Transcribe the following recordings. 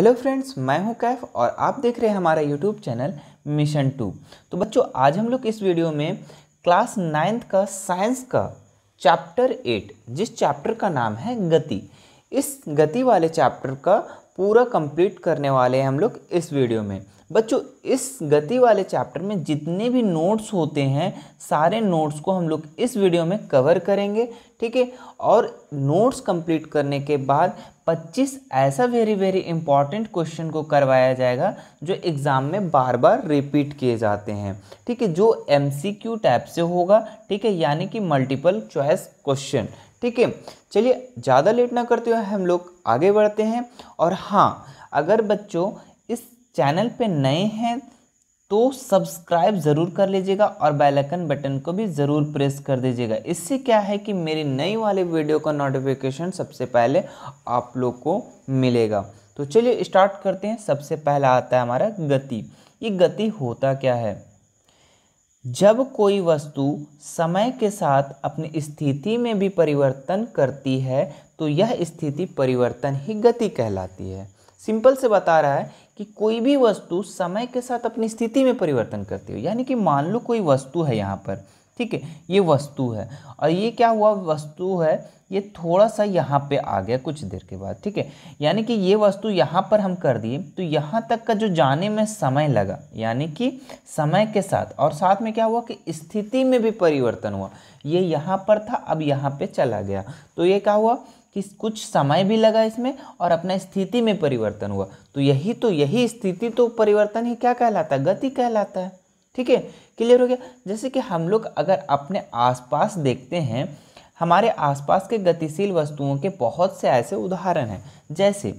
hello friends मैं हूं कैफ और आप देख रहे हैं हमारा यूट्यूब चैनल मिशन टू तो बच्चों आज हम लोग इस वीडियो में क्लास नाइन्थ का साइंस का चैप्टर एट जिस चैप्टर का नाम है गति इस गति वाले चैप्टर का पूरा कंप्लीट करने वाले हैं हम लोग इस वीडियो में बच्चों इस गति वाले चैप्टर में जितने भी नोट्स होते हैं सारे नोट्स को हम लोग इस वीडियो में कवर करेंगे ठीक है और नोट्स कंप्लीट करने के बाद 25 ऐसा वेरी वेरी इंपॉर्टेंट क्वेश्चन को करवाया जाएगा जो एग्ज़ाम में बार बार रिपीट किए जाते हैं ठीक है जो एम सी क्यू टाइप से होगा ठीक है यानी कि मल्टीपल चॉइस क्वेश्चन ठीक है चलिए ज़्यादा लेट ना करते हुए हम लोग आगे बढ़ते हैं और हाँ अगर बच्चों इस चैनल पे नए हैं तो सब्सक्राइब ज़रूर कर लीजिएगा और बेल आइकन बटन को भी ज़रूर प्रेस कर दीजिएगा इससे क्या है कि मेरी नई वाली वीडियो का नोटिफिकेशन सबसे पहले आप लोग को मिलेगा तो चलिए स्टार्ट करते हैं सबसे पहला आता है हमारा गति ये गति होता क्या है जब कोई वस्तु समय के साथ अपनी स्थिति में भी परिवर्तन करती है तो यह स्थिति परिवर्तन ही गति कहलाती है सिंपल से बता रहा है कि कोई भी वस्तु समय के साथ अपनी स्थिति में परिवर्तन करती हो यानी कि मान लो कोई वस्तु है यहाँ पर ठीक है ये वस्तु है और ये क्या हुआ वस्तु है ये थोड़ा सा यहाँ पे आ गया कुछ देर के बाद ठीक है यानी कि ये वस्तु यहाँ पर हम कर दिए तो यहाँ तक का जो जाने में समय लगा यानी कि समय के साथ और साथ में क्या हुआ कि स्थिति में भी परिवर्तन हुआ ये यहाँ पर था अब यहाँ पे चला गया तो ये क्या हुआ कि कुछ समय भी लगा इसमें और अपना स्थिति में परिवर्तन हुआ तो यही तो यही स्थिति तो परिवर्तन ही क्या कहलाता है गति कहलाता है ठीक है क्लियर हो गया जैसे कि हम लोग अगर अपने आसपास देखते हैं हमारे आसपास के गतिशील वस्तुओं के बहुत से ऐसे उदाहरण हैं जैसे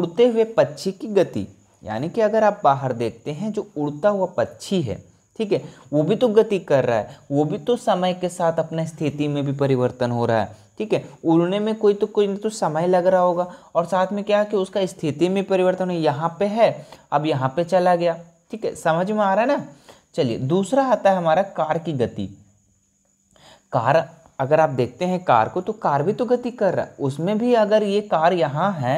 उड़ते हुए पक्षी की गति यानी कि अगर आप बाहर देखते हैं जो उड़ता हुआ पक्षी है ठीक है वो भी तो गति कर रहा है वो भी तो समय के साथ अपने स्थिति में भी परिवर्तन हो रहा है ठीक है उड़ने में कोई तो कोई तो समय लग रहा होगा और साथ में क्या है कि उसका स्थिति में परिवर्तन यहाँ पे है अब यहाँ पे चला गया ठीक है समझ में आ रहा है ना चलिए दूसरा आता है हमारा कार की गति कार अगर आप देखते हैं कार को तो कार भी तो गति कर रहा है उसमें भी अगर ये कार यहाँ है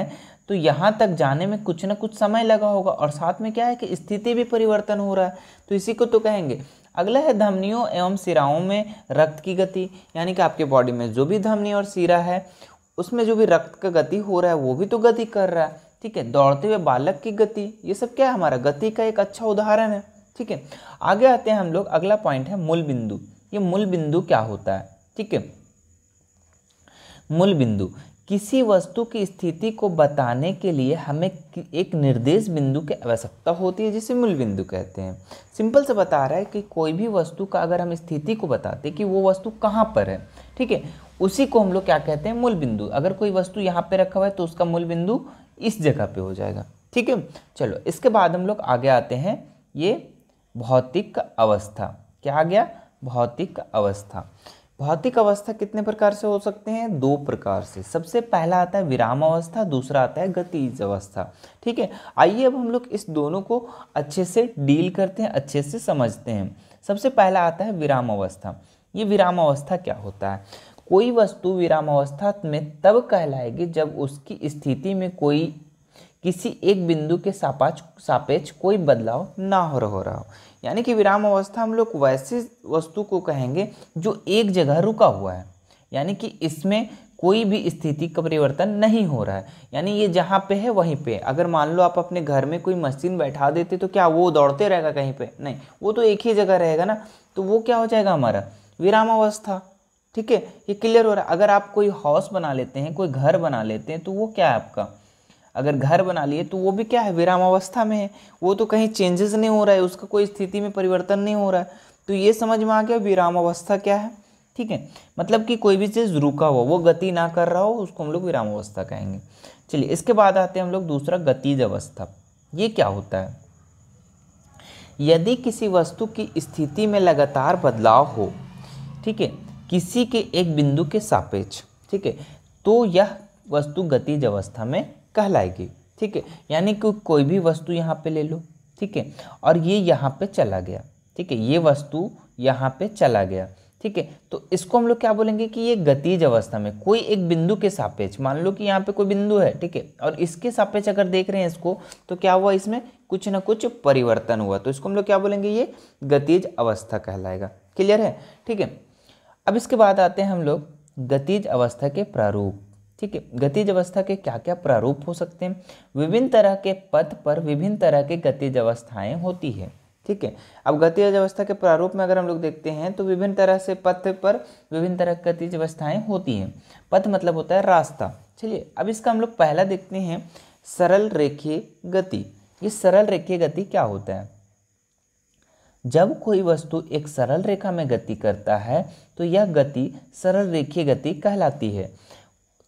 तो यहाँ तक जाने में कुछ ना कुछ समय लगा होगा और साथ में क्या है कि स्थिति भी परिवर्तन हो रहा है तो इसी को तो कहेंगे अगला है धमनियों एवं सिराओं में रक्त की गति यानी कि आपके बॉडी में जो भी धमनी और सिरा है उसमें जो भी रक्त का गति हो रहा है वो भी तो गति कर रहा है ठीक है दौड़ते हुए बालक की गति ये सब क्या है हमारा गति का एक अच्छा उदाहरण है ठीक है आगे आते हैं हम लोग अगला पॉइंट है मूल बिंदु ये मूल बिंदु क्या होता है ठीक है मूल बिंदु किसी वस्तु की स्थिति को बताने के लिए हमें एक निर्देश बिंदु की आवश्यकता होती है जिसे मूल बिंदु कहते हैं सिंपल से बता रहा है कि कोई भी वस्तु का अगर हम स्थिति को बताते कि वो वस्तु कहाँ पर है ठीक है उसी को हम लोग क्या कहते हैं मूल बिंदु अगर कोई वस्तु यहाँ पे रखा हुआ है तो उसका मूल बिंदु इस जगह पर हो जाएगा ठीक है चलो इसके बाद हम लोग आगे आते हैं ये भौतिक अवस्था क्या आ गया भौतिक अवस्था भौतिक अवस्था कितने प्रकार से हो सकते हैं दो प्रकार से सबसे पहला आता है विराम अवस्था दूसरा आता है गतिज अवस्था ठीक है आइए अब हम लोग इस दोनों को अच्छे से डील करते हैं अच्छे से समझते हैं सबसे पहला आता है विराम अवस्था ये विराम अवस्था क्या होता है कोई वस्तु विराम अवस्था में तब कहलाएगी जब उसकी स्थिति में कोई किसी एक बिंदु के सापाच सापेक्ष कोई बदलाव ना हो रहा हो यानी कि विराम अवस्था हम लोग वैसी वस्तु को कहेंगे जो एक जगह रुका हुआ है यानी कि इसमें कोई भी स्थिति का परिवर्तन नहीं हो रहा है यानी ये जहाँ पे है वहीं पे अगर मान लो आप अपने घर में कोई मशीन बैठा देते तो क्या वो दौड़ते रहेगा कहीं पे नहीं वो तो एक ही जगह रहेगा ना तो वो क्या हो जाएगा हमारा विराम अवस्था ठीक है ये क्लियर हो रहा है अगर आप कोई हाउस बना लेते हैं कोई घर बना लेते हैं तो वो क्या है आपका अगर घर बना लिए तो वो भी क्या है विरामावस्था में है वो तो कहीं चेंजेस नहीं हो रहा है उसका कोई स्थिति में परिवर्तन नहीं हो रहा है तो ये समझ में आ गया विरामावस्था क्या है ठीक है मतलब कि कोई भी चीज़ रुका हुआ वो गति ना कर रहा हो उसको हम लोग विरामावस्था कहेंगे चलिए इसके बाद आते हैं हम लोग दूसरा गतिज अवस्था ये क्या होता है यदि किसी वस्तु की स्थिति में लगातार बदलाव हो ठीक है किसी के एक बिंदु के सापेक्ष ठीक है तो यह वस्तु गतिज अवस्था में कहलाएगी ठीक है यानी कि कोई भी वस्तु यहाँ पे ले लो ठीक है और ये यहाँ पे चला गया ठीक है ये वस्तु यहाँ पे चला गया ठीक है तो इसको हम लोग क्या बोलेंगे कि ये गतिज अवस्था में कोई एक बिंदु के सापेक्ष मान लो कि यहाँ पे कोई बिंदु है ठीक है और इसके सापेक्ष अगर देख रहे हैं इसको तो क्या हुआ इसमें कुछ ना कुछ परिवर्तन हुआ तो इसको हम लोग क्या बोलेंगे ये गतिज अवस्था कहलाएगा क्लियर है ठीक है अब इसके बाद आते हैं हम लोग गतिज अवस्था के प्रारूप ठीक है गतिज अवस्था के क्या क्या प्रारूप हो सकते हैं विभिन्न तरह के पथ पर विभिन्न तरह के गतिज अवस्थाएं होती है ठीक है अब गतिज अवस्था के प्रारूप में अगर हम लोग देखते हैं तो विभिन्न तरह से पथ पर विभिन्न तरह की गतिज अवस्थाएं होती हैं पथ मतलब होता है रास्ता चलिए अब इसका हम लोग पहला देखते हैं सरल रेखीय गति ये सरल रेखीय गति क्या होता है जब कोई वस्तु एक सरल रेखा में गति करता है तो यह गति सरल रेखीय गति कहलाती है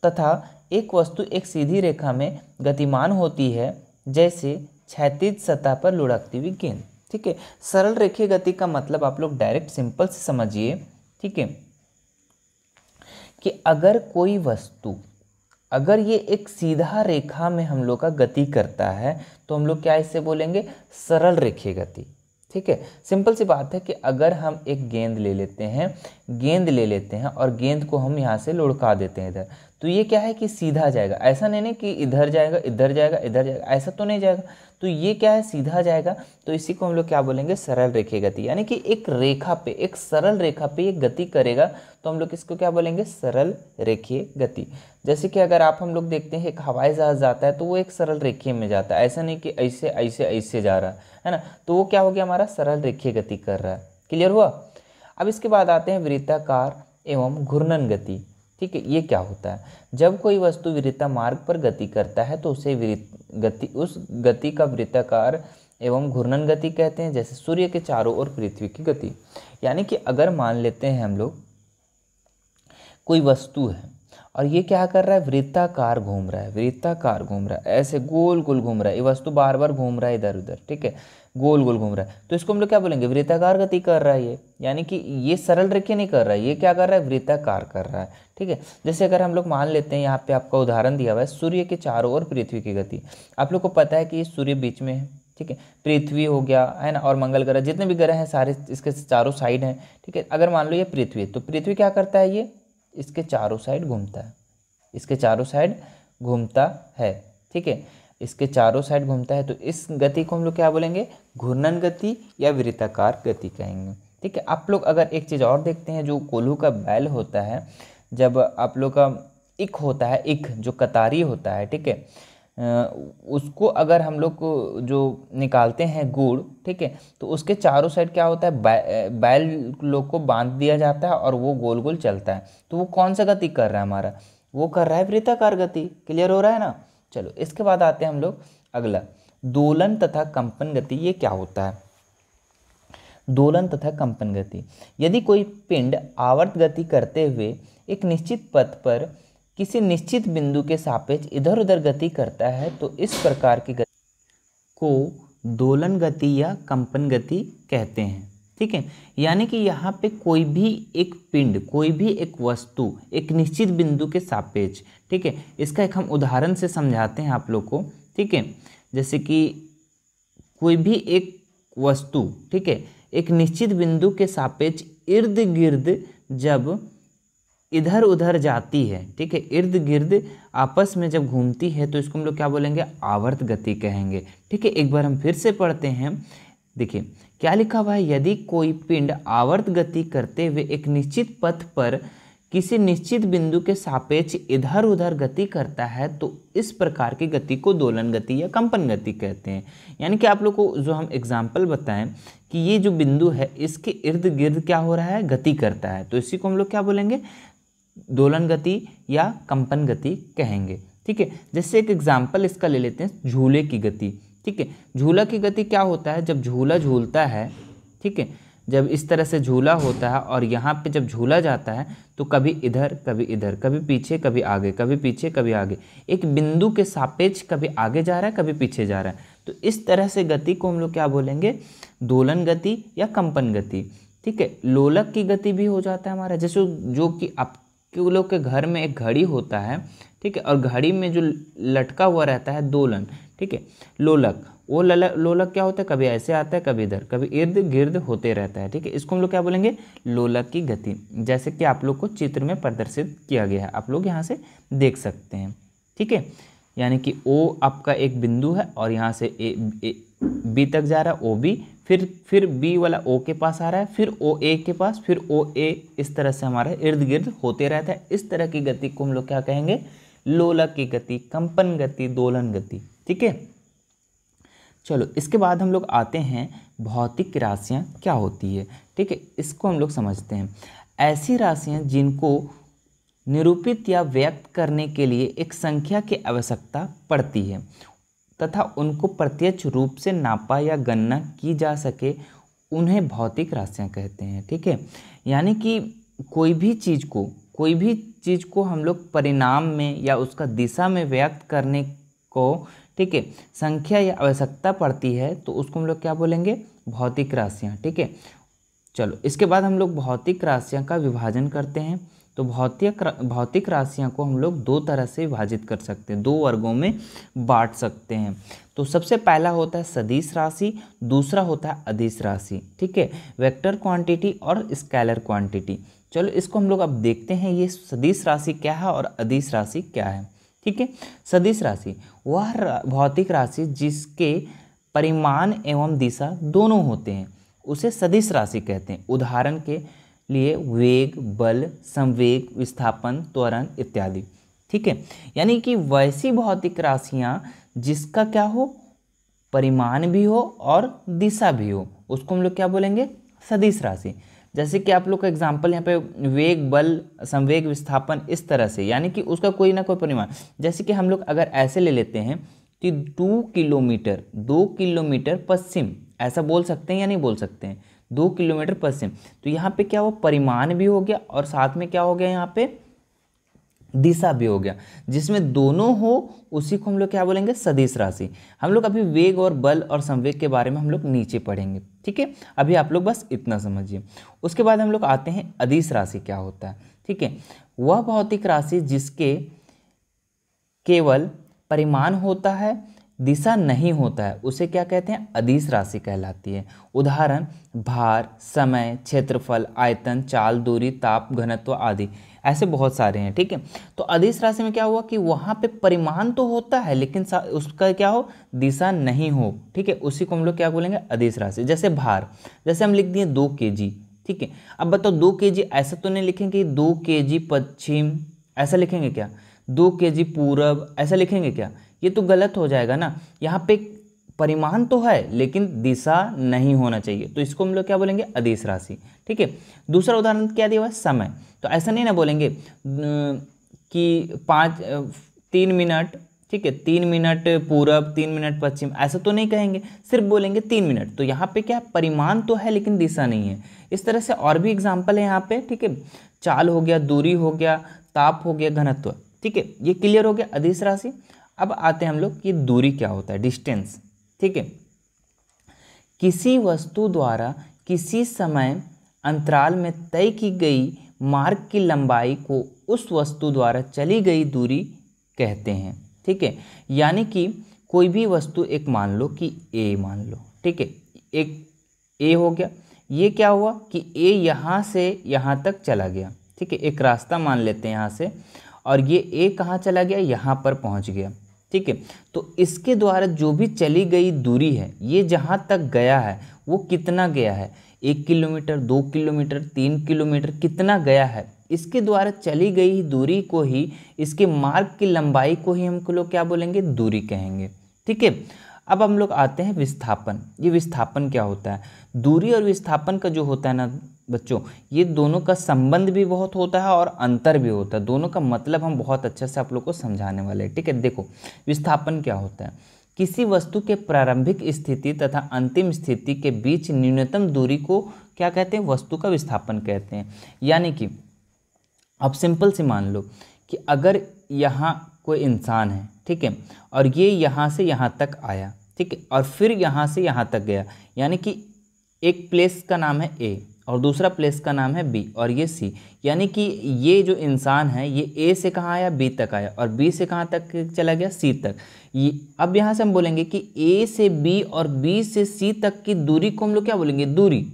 तथा एक वस्तु एक सीधी रेखा में गतिमान होती है जैसे क्षैतिज सतह पर लुढ़कती हुई गेंद ठीक है सरल रेखीय गति का मतलब आप लोग डायरेक्ट सिंपल से समझिए ठीक है कि अगर कोई वस्तु अगर ये एक सीधा रेखा में हम लोग का गति करता है तो हम लोग क्या इसे बोलेंगे सरल रेखीय गति ठीक है सिंपल सी बात है कि अगर हम एक गेंद ले लेते हैं गेंद ले लेते हैं और गेंद को हम यहाँ से लुढ़का देते हैं इधर तो ये क्या है कि सीधा जाएगा ऐसा नहीं नहीं कि इधर जाएगा इधर जाएगा इधर जाएगा ऐसा तो नहीं जाएगा तो ये क्या है सीधा जाएगा तो इसी को हम लोग क्या बोलेंगे सरल रेखे गति यानी कि एक रेखा पे एक सरल रेखा पे ये गति करेगा तो हम लोग इसको क्या बोलेंगे सरल रेखे गति जैसे कि अगर आप हम लोग देखते हैं एक हवाई जहाज़ जाता है तो वो एक सरल रेखे में जाता है ऐसा नहीं कि ऐसे ऐसे ऐसे जा रहा है ना तो वो क्या हो गया हमारा सरल रेखे गति कर रहा है क्लियर हुआ अब इसके बाद आते हैं वृत्ताकार एवं घूर्णन गति ठीक है ये क्या होता है जब कोई वस्तु वृत्ता मार्ग पर गति करता है तो उसे वृत्त गति उस गति का वृत्ताकार एवं घूर्णन गति कहते हैं जैसे सूर्य के चारों ओर पृथ्वी की गति यानी कि अगर मान लेते हैं हम लोग कोई वस्तु है और ये क्या कर रहा है वृत्ताकार घूम रहा है वृत्ताकार घूम रहा है ऐसे गोल गोल घूम रहा है ये वस्तु बार बार घूम रहा है इधर उधर ठीक है गोल गोल घूम रहा है तो इसको हम लोग क्या बोलेंगे वृत्ताकार गति कर रहा है ये यानी कि ये सरल रेखे नहीं कर रहा है ये क्या कर रहा है वृत्ताकार कर रहा है ठीक है जैसे अगर हम लोग मान लेते हैं यहाँ पे आपका उदाहरण दिया हुआ है सूर्य के चारों ओर पृथ्वी की गति आप लोग को पता है कि ये सूर्य बीच में है ठीक है पृथ्वी हो गया है ना और मंगल ग्रह जितने भी ग्रह हैं सारे इसके चारों साइड हैं ठीक है अगर मान लो ये पृथ्वी तो पृथ्वी क्या करता है ये इसके चारों साइड घूमता है इसके चारों साइड घूमता है ठीक है इसके चारों साइड घूमता है तो इस गति को हम लोग क्या बोलेंगे घूर्णन गति या वृत्ताकार गति कहेंगे ठीक है आप लोग अगर एक चीज़ और देखते हैं जो कोल्हू का बैल होता है जब आप लोग का इक होता है इक जो कतारी होता है ठीक है उसको अगर हम लोग जो निकालते हैं गुड़ ठीक है तो उसके चारों साइड क्या होता है बैल लोग को बांध दिया जाता है और वो गोल गोल चलता है तो वो कौन सा गति कर रहा है हमारा वो कर रहा है वृत्ताकार गति क्लियर हो रहा है ना चलो इसके बाद आते हैं हम लोग अगला दोलन तथा कंपन गति ये क्या होता है दोलन तथा कंपन गति यदि कोई पिंड आवर्त गति करते हुए एक निश्चित पथ पर किसी निश्चित बिंदु के सापेक्ष इधर उधर गति करता है तो इस प्रकार की गति को दोलन गति या कंपन गति कहते हैं ठीक है यानी कि यहाँ पे कोई भी एक पिंड कोई भी एक वस्तु एक निश्चित बिंदु के सापेक्ष ठीक है इसका एक हम उदाहरण से समझाते हैं आप लोग को ठीक है जैसे कि कोई भी एक वस्तु ठीक है एक निश्चित बिंदु के सापेक्ष इर्द गिर्द जब इधर उधर जाती है ठीक है इर्द गिर्द आपस में जब घूमती है तो इसको हम लोग क्या बोलेंगे आवर्त गति कहेंगे ठीक है एक बार हम फिर से पढ़ते हैं देखिए क्या लिखा हुआ है यदि कोई पिंड आवर्त गति करते हुए एक निश्चित पथ पर किसी निश्चित बिंदु के सापेक्ष इधर उधर गति करता है तो इस प्रकार की गति को दोलन गति या कंपन गति कहते हैं यानी कि आप लोग को जो हम एग्जाम्पल बताएं कि ये जो बिंदु है इसके इर्द गिर्द क्या हो रहा है गति करता है तो इसी को हम लोग क्या बोलेंगे दोलन गति या कंपन गति कहेंगे ठीक है जैसे एक एग्जाम्पल इसका ले लेते हैं झूले की गति ठीक है झूला की गति क्या होता है जब झूला झूलता है ठीक है जब इस तरह से झूला होता है और यहाँ पे जब झूला जाता है तो कभी इधर कभी इधर कभी पीछे कभी आगे कभी पीछे कभी आगे एक बिंदु के सापेक्ष कभी आगे जा रहा है कभी पीछे जा रहा है तो इस तरह से गति को हम लोग क्या बोलेंगे दोलन गति या कंपन गति ठीक है लोलक की गति भी हो जाता है हमारा जैसे जो कि आप लोग के घर में एक घड़ी होता है ठीक है और घड़ी में जो लटका हुआ रहता है दोलन ठीक है लोलक वो ललक लोलक क्या होता है कभी ऐसे आता है कभी इधर कभी इर्द गिर्द होते रहता है ठीक है इसको हम लोग क्या बोलेंगे लोलक की गति जैसे कि आप लोग को चित्र में प्रदर्शित किया गया है आप लोग यहाँ से देख सकते हैं ठीक है यानी कि ओ आपका एक बिंदु है और यहाँ से ए, ए बी तक जा रहा है ओ बी फिर फिर बी वाला ओ के पास आ रहा है फिर ओ ए के पास फिर ओ ए इस तरह से हमारा इर्द गिर्द होते रहता है इस तरह की गति को हम लोग क्या कहेंगे लोलक की गति कंपन गति दोलन गति ठीक है चलो इसके बाद हम लोग आते हैं भौतिक राशियाँ क्या होती है ठीक है इसको हम लोग समझते हैं ऐसी राशियाँ जिनको निरूपित या व्यक्त करने के लिए एक संख्या की आवश्यकता पड़ती है तथा उनको प्रत्यक्ष रूप से नापा या गणना की जा सके उन्हें भौतिक राशियाँ कहते हैं ठीक है यानी कि कोई भी चीज़ को कोई भी चीज़ को हम लोग परिणाम में या उसका दिशा में व्यक्त करने को ठीक है संख्या या आवश्यकता पड़ती है तो उसको हम लोग क्या बोलेंगे भौतिक राशियाँ ठीक है चलो इसके बाद हम लोग भौतिक राशियाँ का विभाजन करते हैं तो भौतिक भौतिक राशियाँ को हम लोग दो तरह से विभाजित कर सकते हैं दो वर्गों में बांट सकते हैं तो सबसे पहला होता है सदिश राशि दूसरा होता है अधिश राशि ठीक है वेक्टर क्वांटिटी और स्कैलर क्वांटिटी चलो इसको हम लोग अब देखते हैं ये सदिश राशि क्या है और अधिश राशि क्या है ठीक है सदिश राशि वह भौतिक राशि जिसके परिमाण एवं दिशा दोनों होते हैं उसे सदिश राशि कहते हैं उदाहरण के लिए वेग बल संवेग विस्थापन त्वरण इत्यादि ठीक है यानी कि वैसी भौतिक राशियाँ जिसका क्या हो परिमाण भी हो और दिशा भी हो उसको हम लोग क्या बोलेंगे सदिश राशि जैसे कि आप लोग का एग्जाम्पल यहाँ पे वेग बल संवेग विस्थापन इस तरह से यानी कि उसका कोई ना कोई परिमाण जैसे कि हम लोग अगर ऐसे ले लेते हैं कि टू किलोमीटर दो किलोमीटर पश्चिम ऐसा बोल सकते हैं या नहीं बोल सकते हैं दो किलोमीटर पश्चिम तो यहाँ पे क्या हुआ परिमाण भी हो गया और साथ में क्या हो गया यहाँ पे दिशा भी हो गया जिसमें दोनों हो उसी को हम लोग क्या बोलेंगे सदिश राशि हम लोग अभी वेग और बल और संवेग के बारे में हम लोग नीचे पढ़ेंगे ठीक है अभी आप लोग बस इतना समझिए उसके बाद हम लोग आते हैं अधिस राशि क्या होता है ठीक है वह भौतिक राशि जिसके केवल परिमाण होता है दिशा नहीं होता है उसे क्या कहते हैं अधिस राशि कहलाती है उदाहरण भार समय क्षेत्रफल आयतन चाल दूरी ताप घनत्व आदि ऐसे बहुत सारे हैं ठीक है तो अधिस राशि में क्या हुआ कि वहाँ पे परिमाण तो होता है लेकिन उसका क्या हो दिशा नहीं हो ठीक है उसी को हम लोग क्या बोलेंगे अधिस राशि जैसे भार जैसे हम लिख दिए दो के ठीक है अब बताओ दो के ऐसा तो नहीं लिखेंगे दो के पश्चिम ऐसा लिखेंगे क्या दो के पूरब ऐसा लिखेंगे क्या ये तो गलत हो जाएगा ना यहाँ पे परिमाण तो है लेकिन दिशा नहीं होना चाहिए तो इसको हम लोग क्या बोलेंगे अधिस राशि ठीक है दूसरा उदाहरण क्या दिया हुआ है समय तो ऐसा नहीं ना बोलेंगे कि पाँच तीन मिनट ठीक है तीन मिनट पूरब तीन मिनट पश्चिम ऐसा तो नहीं कहेंगे सिर्फ बोलेंगे तीन मिनट तो यहाँ पे क्या परिमाण तो है लेकिन दिशा नहीं है इस तरह से और भी एग्जाम्पल है यहाँ पे ठीक है चाल हो गया दूरी हो गया ताप हो गया घनत्व ठीक है ये क्लियर हो गया अधिस राशि अब आते हैं हम लोग कि दूरी क्या होता है डिस्टेंस ठीक है किसी वस्तु द्वारा किसी समय अंतराल में तय की गई मार्ग की लंबाई को उस वस्तु द्वारा चली गई दूरी कहते हैं ठीक है यानी कि कोई भी वस्तु एक मान लो कि ए मान लो ठीक है एक ए हो गया ये क्या हुआ कि ए यहाँ से यहाँ तक चला गया ठीक है एक रास्ता मान लेते हैं यहाँ से और ये ए कहाँ चला गया यहाँ पर पहुँच गया ठीक है तो इसके द्वारा जो भी चली गई दूरी है ये जहाँ तक गया है वो कितना गया है एक किलोमीटर दो किलोमीटर तीन किलोमीटर कितना गया है इसके द्वारा चली गई दूरी को ही इसके मार्ग की लंबाई को ही हमको लोग क्या बोलेंगे दूरी कहेंगे ठीक है अब हम लोग आते हैं विस्थापन ये विस्थापन क्या होता है दूरी और विस्थापन का जो होता है ना बच्चों ये दोनों का संबंध भी बहुत होता है और अंतर भी होता है दोनों का मतलब हम बहुत अच्छे से आप लोग को समझाने वाले हैं ठीक है देखो विस्थापन क्या होता है किसी वस्तु के प्रारंभिक स्थिति तथा अंतिम स्थिति के बीच न्यूनतम दूरी को क्या कहते हैं वस्तु का विस्थापन कहते हैं यानी कि अब सिंपल से मान लो कि अगर यहाँ कोई इंसान है ठीक है और ये यहाँ से यहाँ तक आया ठीक है और फिर यहाँ से यहाँ तक गया यानी कि एक प्लेस का नाम है ए और दूसरा प्लेस का नाम है बी और ये सी यानी कि ये जो इंसान है ये ए से कहाँ आया बी तक आया और बी से कहाँ तक चला गया सी तक ये अब यहाँ से हम बोलेंगे कि ए से बी और बी से सी तक की दूरी को हम लोग क्या बोलेंगे दूरी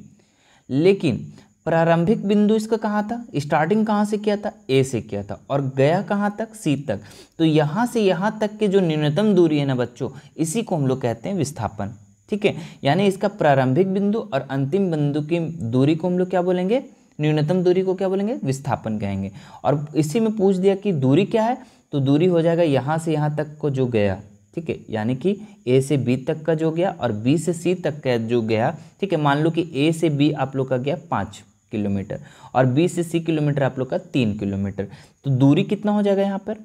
लेकिन प्रारंभिक बिंदु इसका कहाँ था स्टार्टिंग कहाँ से किया था ए से किया था और गया कहाँ तक सी तक तो यहाँ से यहाँ तक के जो न्यूनतम दूरी है ना बच्चों इसी को हम लोग कहते हैं विस्थापन ठीक है यानी इसका प्रारंभिक बिंदु और अंतिम बिंदु की दूरी को हम लोग क्या बोलेंगे न्यूनतम दूरी को क्या बोलेंगे विस्थापन कहेंगे और इसी में पूछ दिया कि दूरी क्या है तो दूरी हो जाएगा यहाँ से यहाँ तक को जो गया ठीक है यानी कि ए से बी तक का जो गया और बी से सी तक का जो गया ठीक है मान लो कि ए से बी आप लोग का गया पाँच किलोमीटर और बी से सी किलोमीटर आप लोग का तीन किलोमीटर तो दूरी कितना हो जाएगा यहाँ पर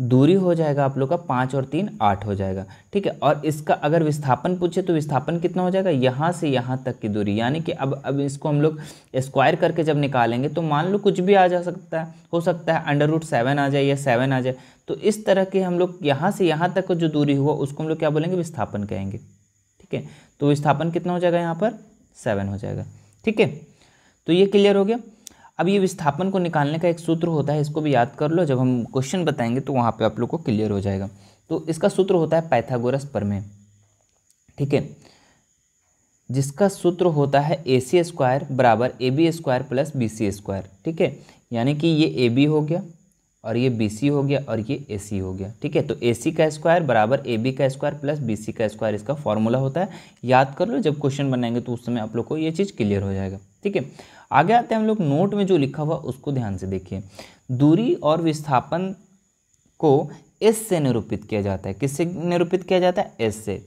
दूरी हो जाएगा आप लोग का पाँच और तीन आठ हो जाएगा ठीक है और इसका अगर विस्थापन पूछे तो विस्थापन कितना हो जाएगा यहाँ से यहाँ तक की दूरी यानी कि अब अब इसको हम लोग स्क्वायर करके जब निकालेंगे तो मान लो कुछ भी आ जा सकता है हो सकता है अंडर रूट सेवन आ जाए या सेवन आ जाए तो इस तरह के हम लोग यहाँ से यहाँ तक जो दूरी हुआ उसको हम लोग क्या बोलेंगे विस्थापन कहेंगे ठीक है तो विस्थापन कितना हो जाएगा यहाँ पर सेवन हो जाएगा ठीक है तो ये क्लियर हो गया अब ये विस्थापन को निकालने का एक सूत्र होता है इसको भी याद कर लो जब हम क्वेश्चन बताएंगे तो वहाँ पे आप लोग को क्लियर हो जाएगा तो इसका सूत्र होता है पैथागोरस प्रमेय ठीक है जिसका सूत्र होता है ए सी स्क्वायर बराबर A B square plus B C square ठीक है यानी कि ये ए बी हो गया और ये बी सी हो गया और ये ए सी हो गया ठीक है तो ए सी का स्क्वायर बराबर ए बी का स्क्वायर प्लस बी सी का स्क्वायर इसका फॉर्मूला होता है याद कर लो जब क्वेश्चन बनाएंगे तो उस समय आप लोग को ये चीज़ क्लियर हो जाएगा ठीक है आगे आते हैं हम लोग नोट में जो लिखा हुआ उसको ध्यान से देखिए दूरी और विस्थापन को एस से निरूपित किया जाता है किससे निरूपित किया जाता है एस से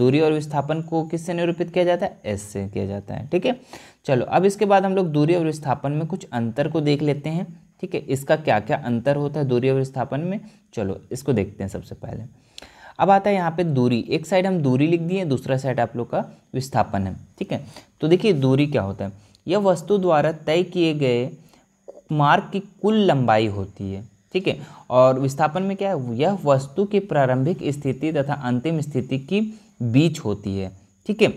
दूरी और विस्थापन को किससे निरूपित किया जाता है एस से किया जाता है ठीक है चलो अब इसके बाद हम लोग दूरी और विस्थापन में कुछ अंतर को देख लेते हैं ठीक है इसका क्या क्या अंतर होता है दूरी और विस्थापन में चलो इसको देखते हैं सबसे पहले अब आता है यहाँ पे दूरी एक साइड हम दूरी लिख दिए दूसरा साइड आप लोग का विस्थापन है ठीक है तो देखिए दूरी क्या होता है यह वस्तु द्वारा तय किए गए मार्ग की कुल लंबाई होती है ठीक है और विस्थापन में क्या है यह वस्तु की प्रारंभिक स्थिति तथा अंतिम स्थिति की बीच होती है ठीक है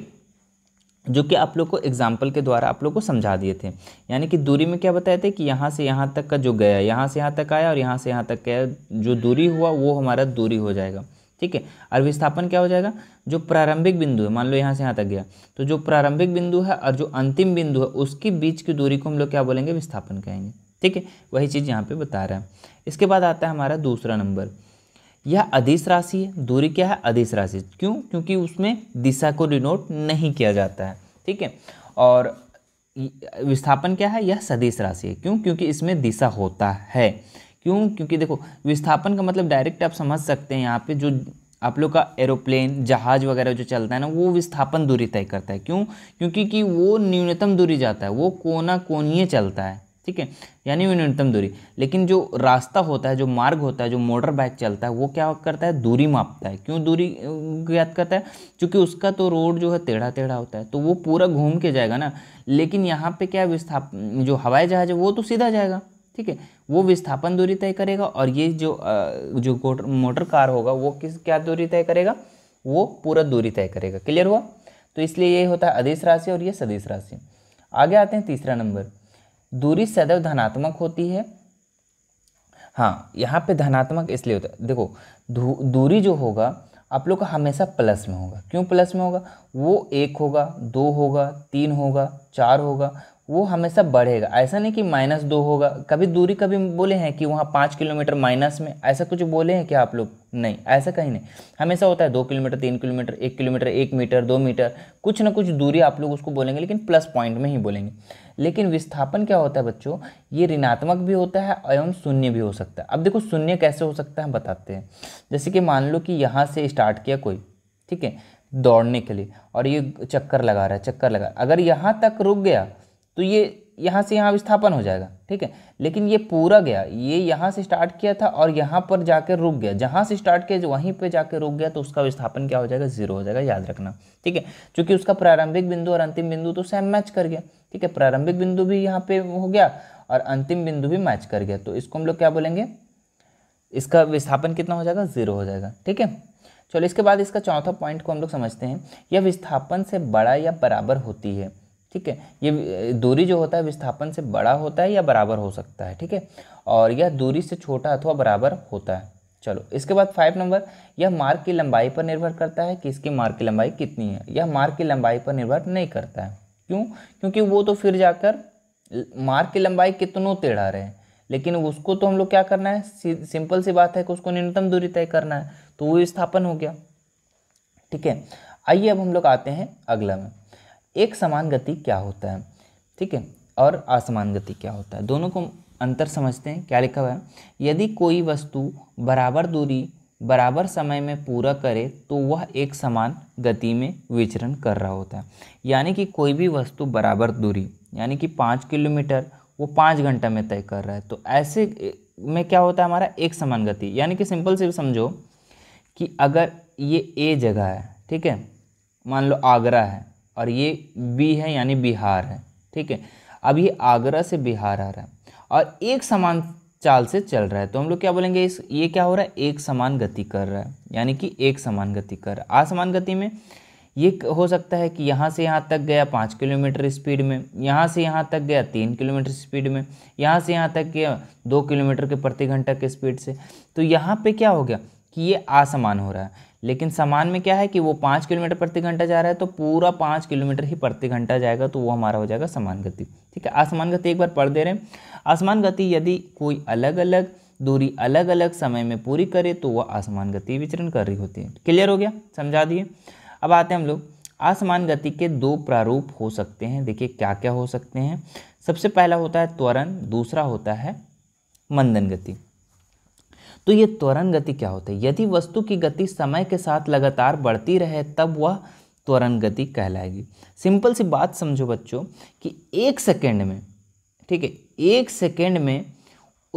जो कि आप लोग को एग्जाम्पल के द्वारा आप लोग को समझा दिए थे यानी कि दूरी में क्या बताए थे कि यहाँ से यहाँ तक का जो गया यहाँ से यहाँ तक आया और यहाँ से यहाँ तक गया जो दूरी हुआ वो हमारा दूरी हो जाएगा ठीक है और विस्थापन क्या हो जाएगा जो प्रारंभिक बिंदु है मान लो यहाँ से यहाँ तक गया तो जो प्रारंभिक बिंदु है और जो अंतिम बिंदु है उसके बीच की दूरी को हम लोग क्या बोलेंगे विस्थापन कहेंगे ठीक है वही चीज़ यहाँ पे बता रहा है इसके बाद आता है हमारा दूसरा नंबर यह अधिस राशि है दूरी क्या है अधिस राशि क्यों क्योंकि उसमें दिशा को डिनोट नहीं किया जाता है ठीक है और विस्थापन क्या है यह सदिश राशि है क्यों क्योंकि इसमें दिशा होता है क्यों क्योंकि देखो विस्थापन का मतलब डायरेक्ट आप समझ सकते हैं यहाँ पे जो आप लोग का एरोप्लेन जहाज वगैरह जो चलता है ना वो विस्थापन दूरी तय करता है क्यों क्योंकि कि वो न्यूनतम दूरी जाता है वो कोना कोनीय चलता है ठीक है यानी वो न्यूनतम दूरी लेकिन जो रास्ता होता है जो मार्ग होता है जो मोटर बाइक चलता है वो क्या करता है दूरी मापता है क्यों दूरी ज्ञात करता है क्योंकि उसका तो रोड जो है टेढ़ा टेढ़ा होता है तो वो पूरा घूम के जाएगा ना लेकिन यहाँ पे क्या विस्थापन जो हवाई जहाज है वो तो सीधा जाएगा ठीक है वो विस्थापन दूरी तय करेगा और ये जो जो मोटर कार होगा वो किस क्या दूरी तय करेगा वो पूरा दूरी तय करेगा क्लियर हुआ तो इसलिए ये होता है अधिस राशि और ये सदिश राशि आगे आते हैं तीसरा नंबर दूरी सदैव धनात्मक होती है हाँ यहाँ पे धनात्मक इसलिए होता है देखो दूरी जो होगा आप लोग का हमेशा प्लस में होगा क्यों प्लस में होगा वो एक होगा दो होगा तीन होगा चार होगा वो हमेशा बढ़ेगा ऐसा नहीं कि माइनस दो होगा कभी दूरी कभी बोले हैं कि वहाँ पाँच किलोमीटर माइनस में ऐसा कुछ बोले हैं कि आप लोग नहीं ऐसा कहीं नहीं हमेशा होता है दो किलोमीटर तीन किलोमीटर एक किलोमीटर एक मीटर दो मीटर कुछ ना कुछ दूरी आप लोग उसको बोलेंगे लेकिन प्लस पॉइंट में ही बोलेंगे लेकिन विस्थापन क्या होता है बच्चों ये ऋणात्मक भी होता है एवं शून्य भी हो सकता है अब देखो शून्य कैसे हो सकता है बताते हैं जैसे कि मान लो कि यहाँ से स्टार्ट किया कोई ठीक है दौड़ने के लिए और ये चक्कर लगा रहा है चक्कर लगा अगर यहाँ तक रुक गया तो ये यहाँ से यहाँ विस्थापन हो जाएगा ठीक है लेकिन ये पूरा गया ये यहाँ से स्टार्ट किया था और यहाँ पर जाकर रुक गया जहाँ से स्टार्ट किया वहीं पे जाकर रुक गया तो उसका विस्थापन क्या हो जाएगा जीरो हो जाएगा याद रखना ठीक है क्योंकि उसका प्रारंभिक बिंदु और अंतिम बिंदु तो सेम मैच कर गया ठीक है प्रारंभिक बिंदु भी यहाँ पे हो गया और अंतिम बिंदु भी मैच कर गया तो इसको हम लोग क्या बोलेंगे इसका विस्थापन कितना हो जाएगा जीरो हो जाएगा ठीक है चलो इसके बाद इसका चौथा पॉइंट को हम लोग समझते हैं यह विस्थापन से बड़ा या बराबर होती है ठीक है ये दूरी जो होता है विस्थापन से बड़ा होता है या बराबर हो सकता है ठीक है और यह दूरी से छोटा अथवा बराबर होता है चलो इसके बाद फाइव नंबर यह मार्ग की लंबाई पर निर्भर करता है कि इसकी मार्ग की लंबाई कितनी है यह मार्ग की लंबाई पर निर्भर नहीं करता है क्यों क्योंकि वो तो फिर जाकर मार्ग की लंबाई कितनों टेढ़ा रहे हैं लेकिन उसको तो हम लोग क्या करना है सिंपल सी बात है कि उसको न्यूनतम दूरी तय करना है तो वो स्थापन हो गया ठीक है आइए अब हम लोग आते हैं अगला में एक समान गति क्या होता है ठीक है और असमान गति क्या होता है दोनों को अंतर समझते हैं क्या लिखा हुआ है यदि कोई वस्तु बराबर दूरी बराबर समय में पूरा करे तो वह एक समान गति में विचरण कर रहा होता है यानी कि कोई भी वस्तु बराबर दूरी यानी कि पाँच किलोमीटर वो पाँच घंटा में तय कर रहा है तो ऐसे में क्या होता है हमारा एक समान गति यानी कि सिंपल से समझो कि अगर ये ए जगह है ठीक है मान लो आगरा है और ये बी है यानी बिहार है ठीक है अब ये आगरा से बिहार आ रहा है और एक समान चाल से चल रहा है तो हम लोग क्या बोलेंगे इस ये क्या हो रहा है एक समान गति कर रहा है यानी कि एक समान गति कर रहा है असमान गति में ये हो सकता है कि यहाँ से यहाँ तक गया पाँच किलोमीटर स्पीड में यहाँ से यहाँ तक गया तीन किलोमीटर स्पीड में यहाँ से यहाँ तक गया दो किलोमीटर के प्रति घंटा के स्पीड से तो यहाँ पे क्या हो गया कि ये असमान हो रहा है लेकिन सामान में क्या है कि वो पाँच किलोमीटर प्रति घंटा जा रहा है तो पूरा पाँच किलोमीटर ही प्रति घंटा जाएगा तो वो हमारा हो जाएगा समान गति ठीक है आसमान गति एक बार पढ़ दे रहे हैं आसमान गति यदि कोई अलग अलग दूरी अलग अलग समय में पूरी करे तो वह आसमान गति विचरण कर रही होती है क्लियर हो गया समझा दिए अब आते हैं हम लोग आसमान गति के दो प्रारूप हो सकते हैं देखिए क्या क्या हो सकते हैं सबसे पहला होता है त्वरण दूसरा होता है मंदन गति तो ये त्वरण गति क्या होती है यदि वस्तु की गति समय के साथ लगातार बढ़ती रहे तब वह त्वरण गति कहलाएगी सिंपल सी बात समझो बच्चों कि एक सेकेंड में ठीक है एक सेकेंड में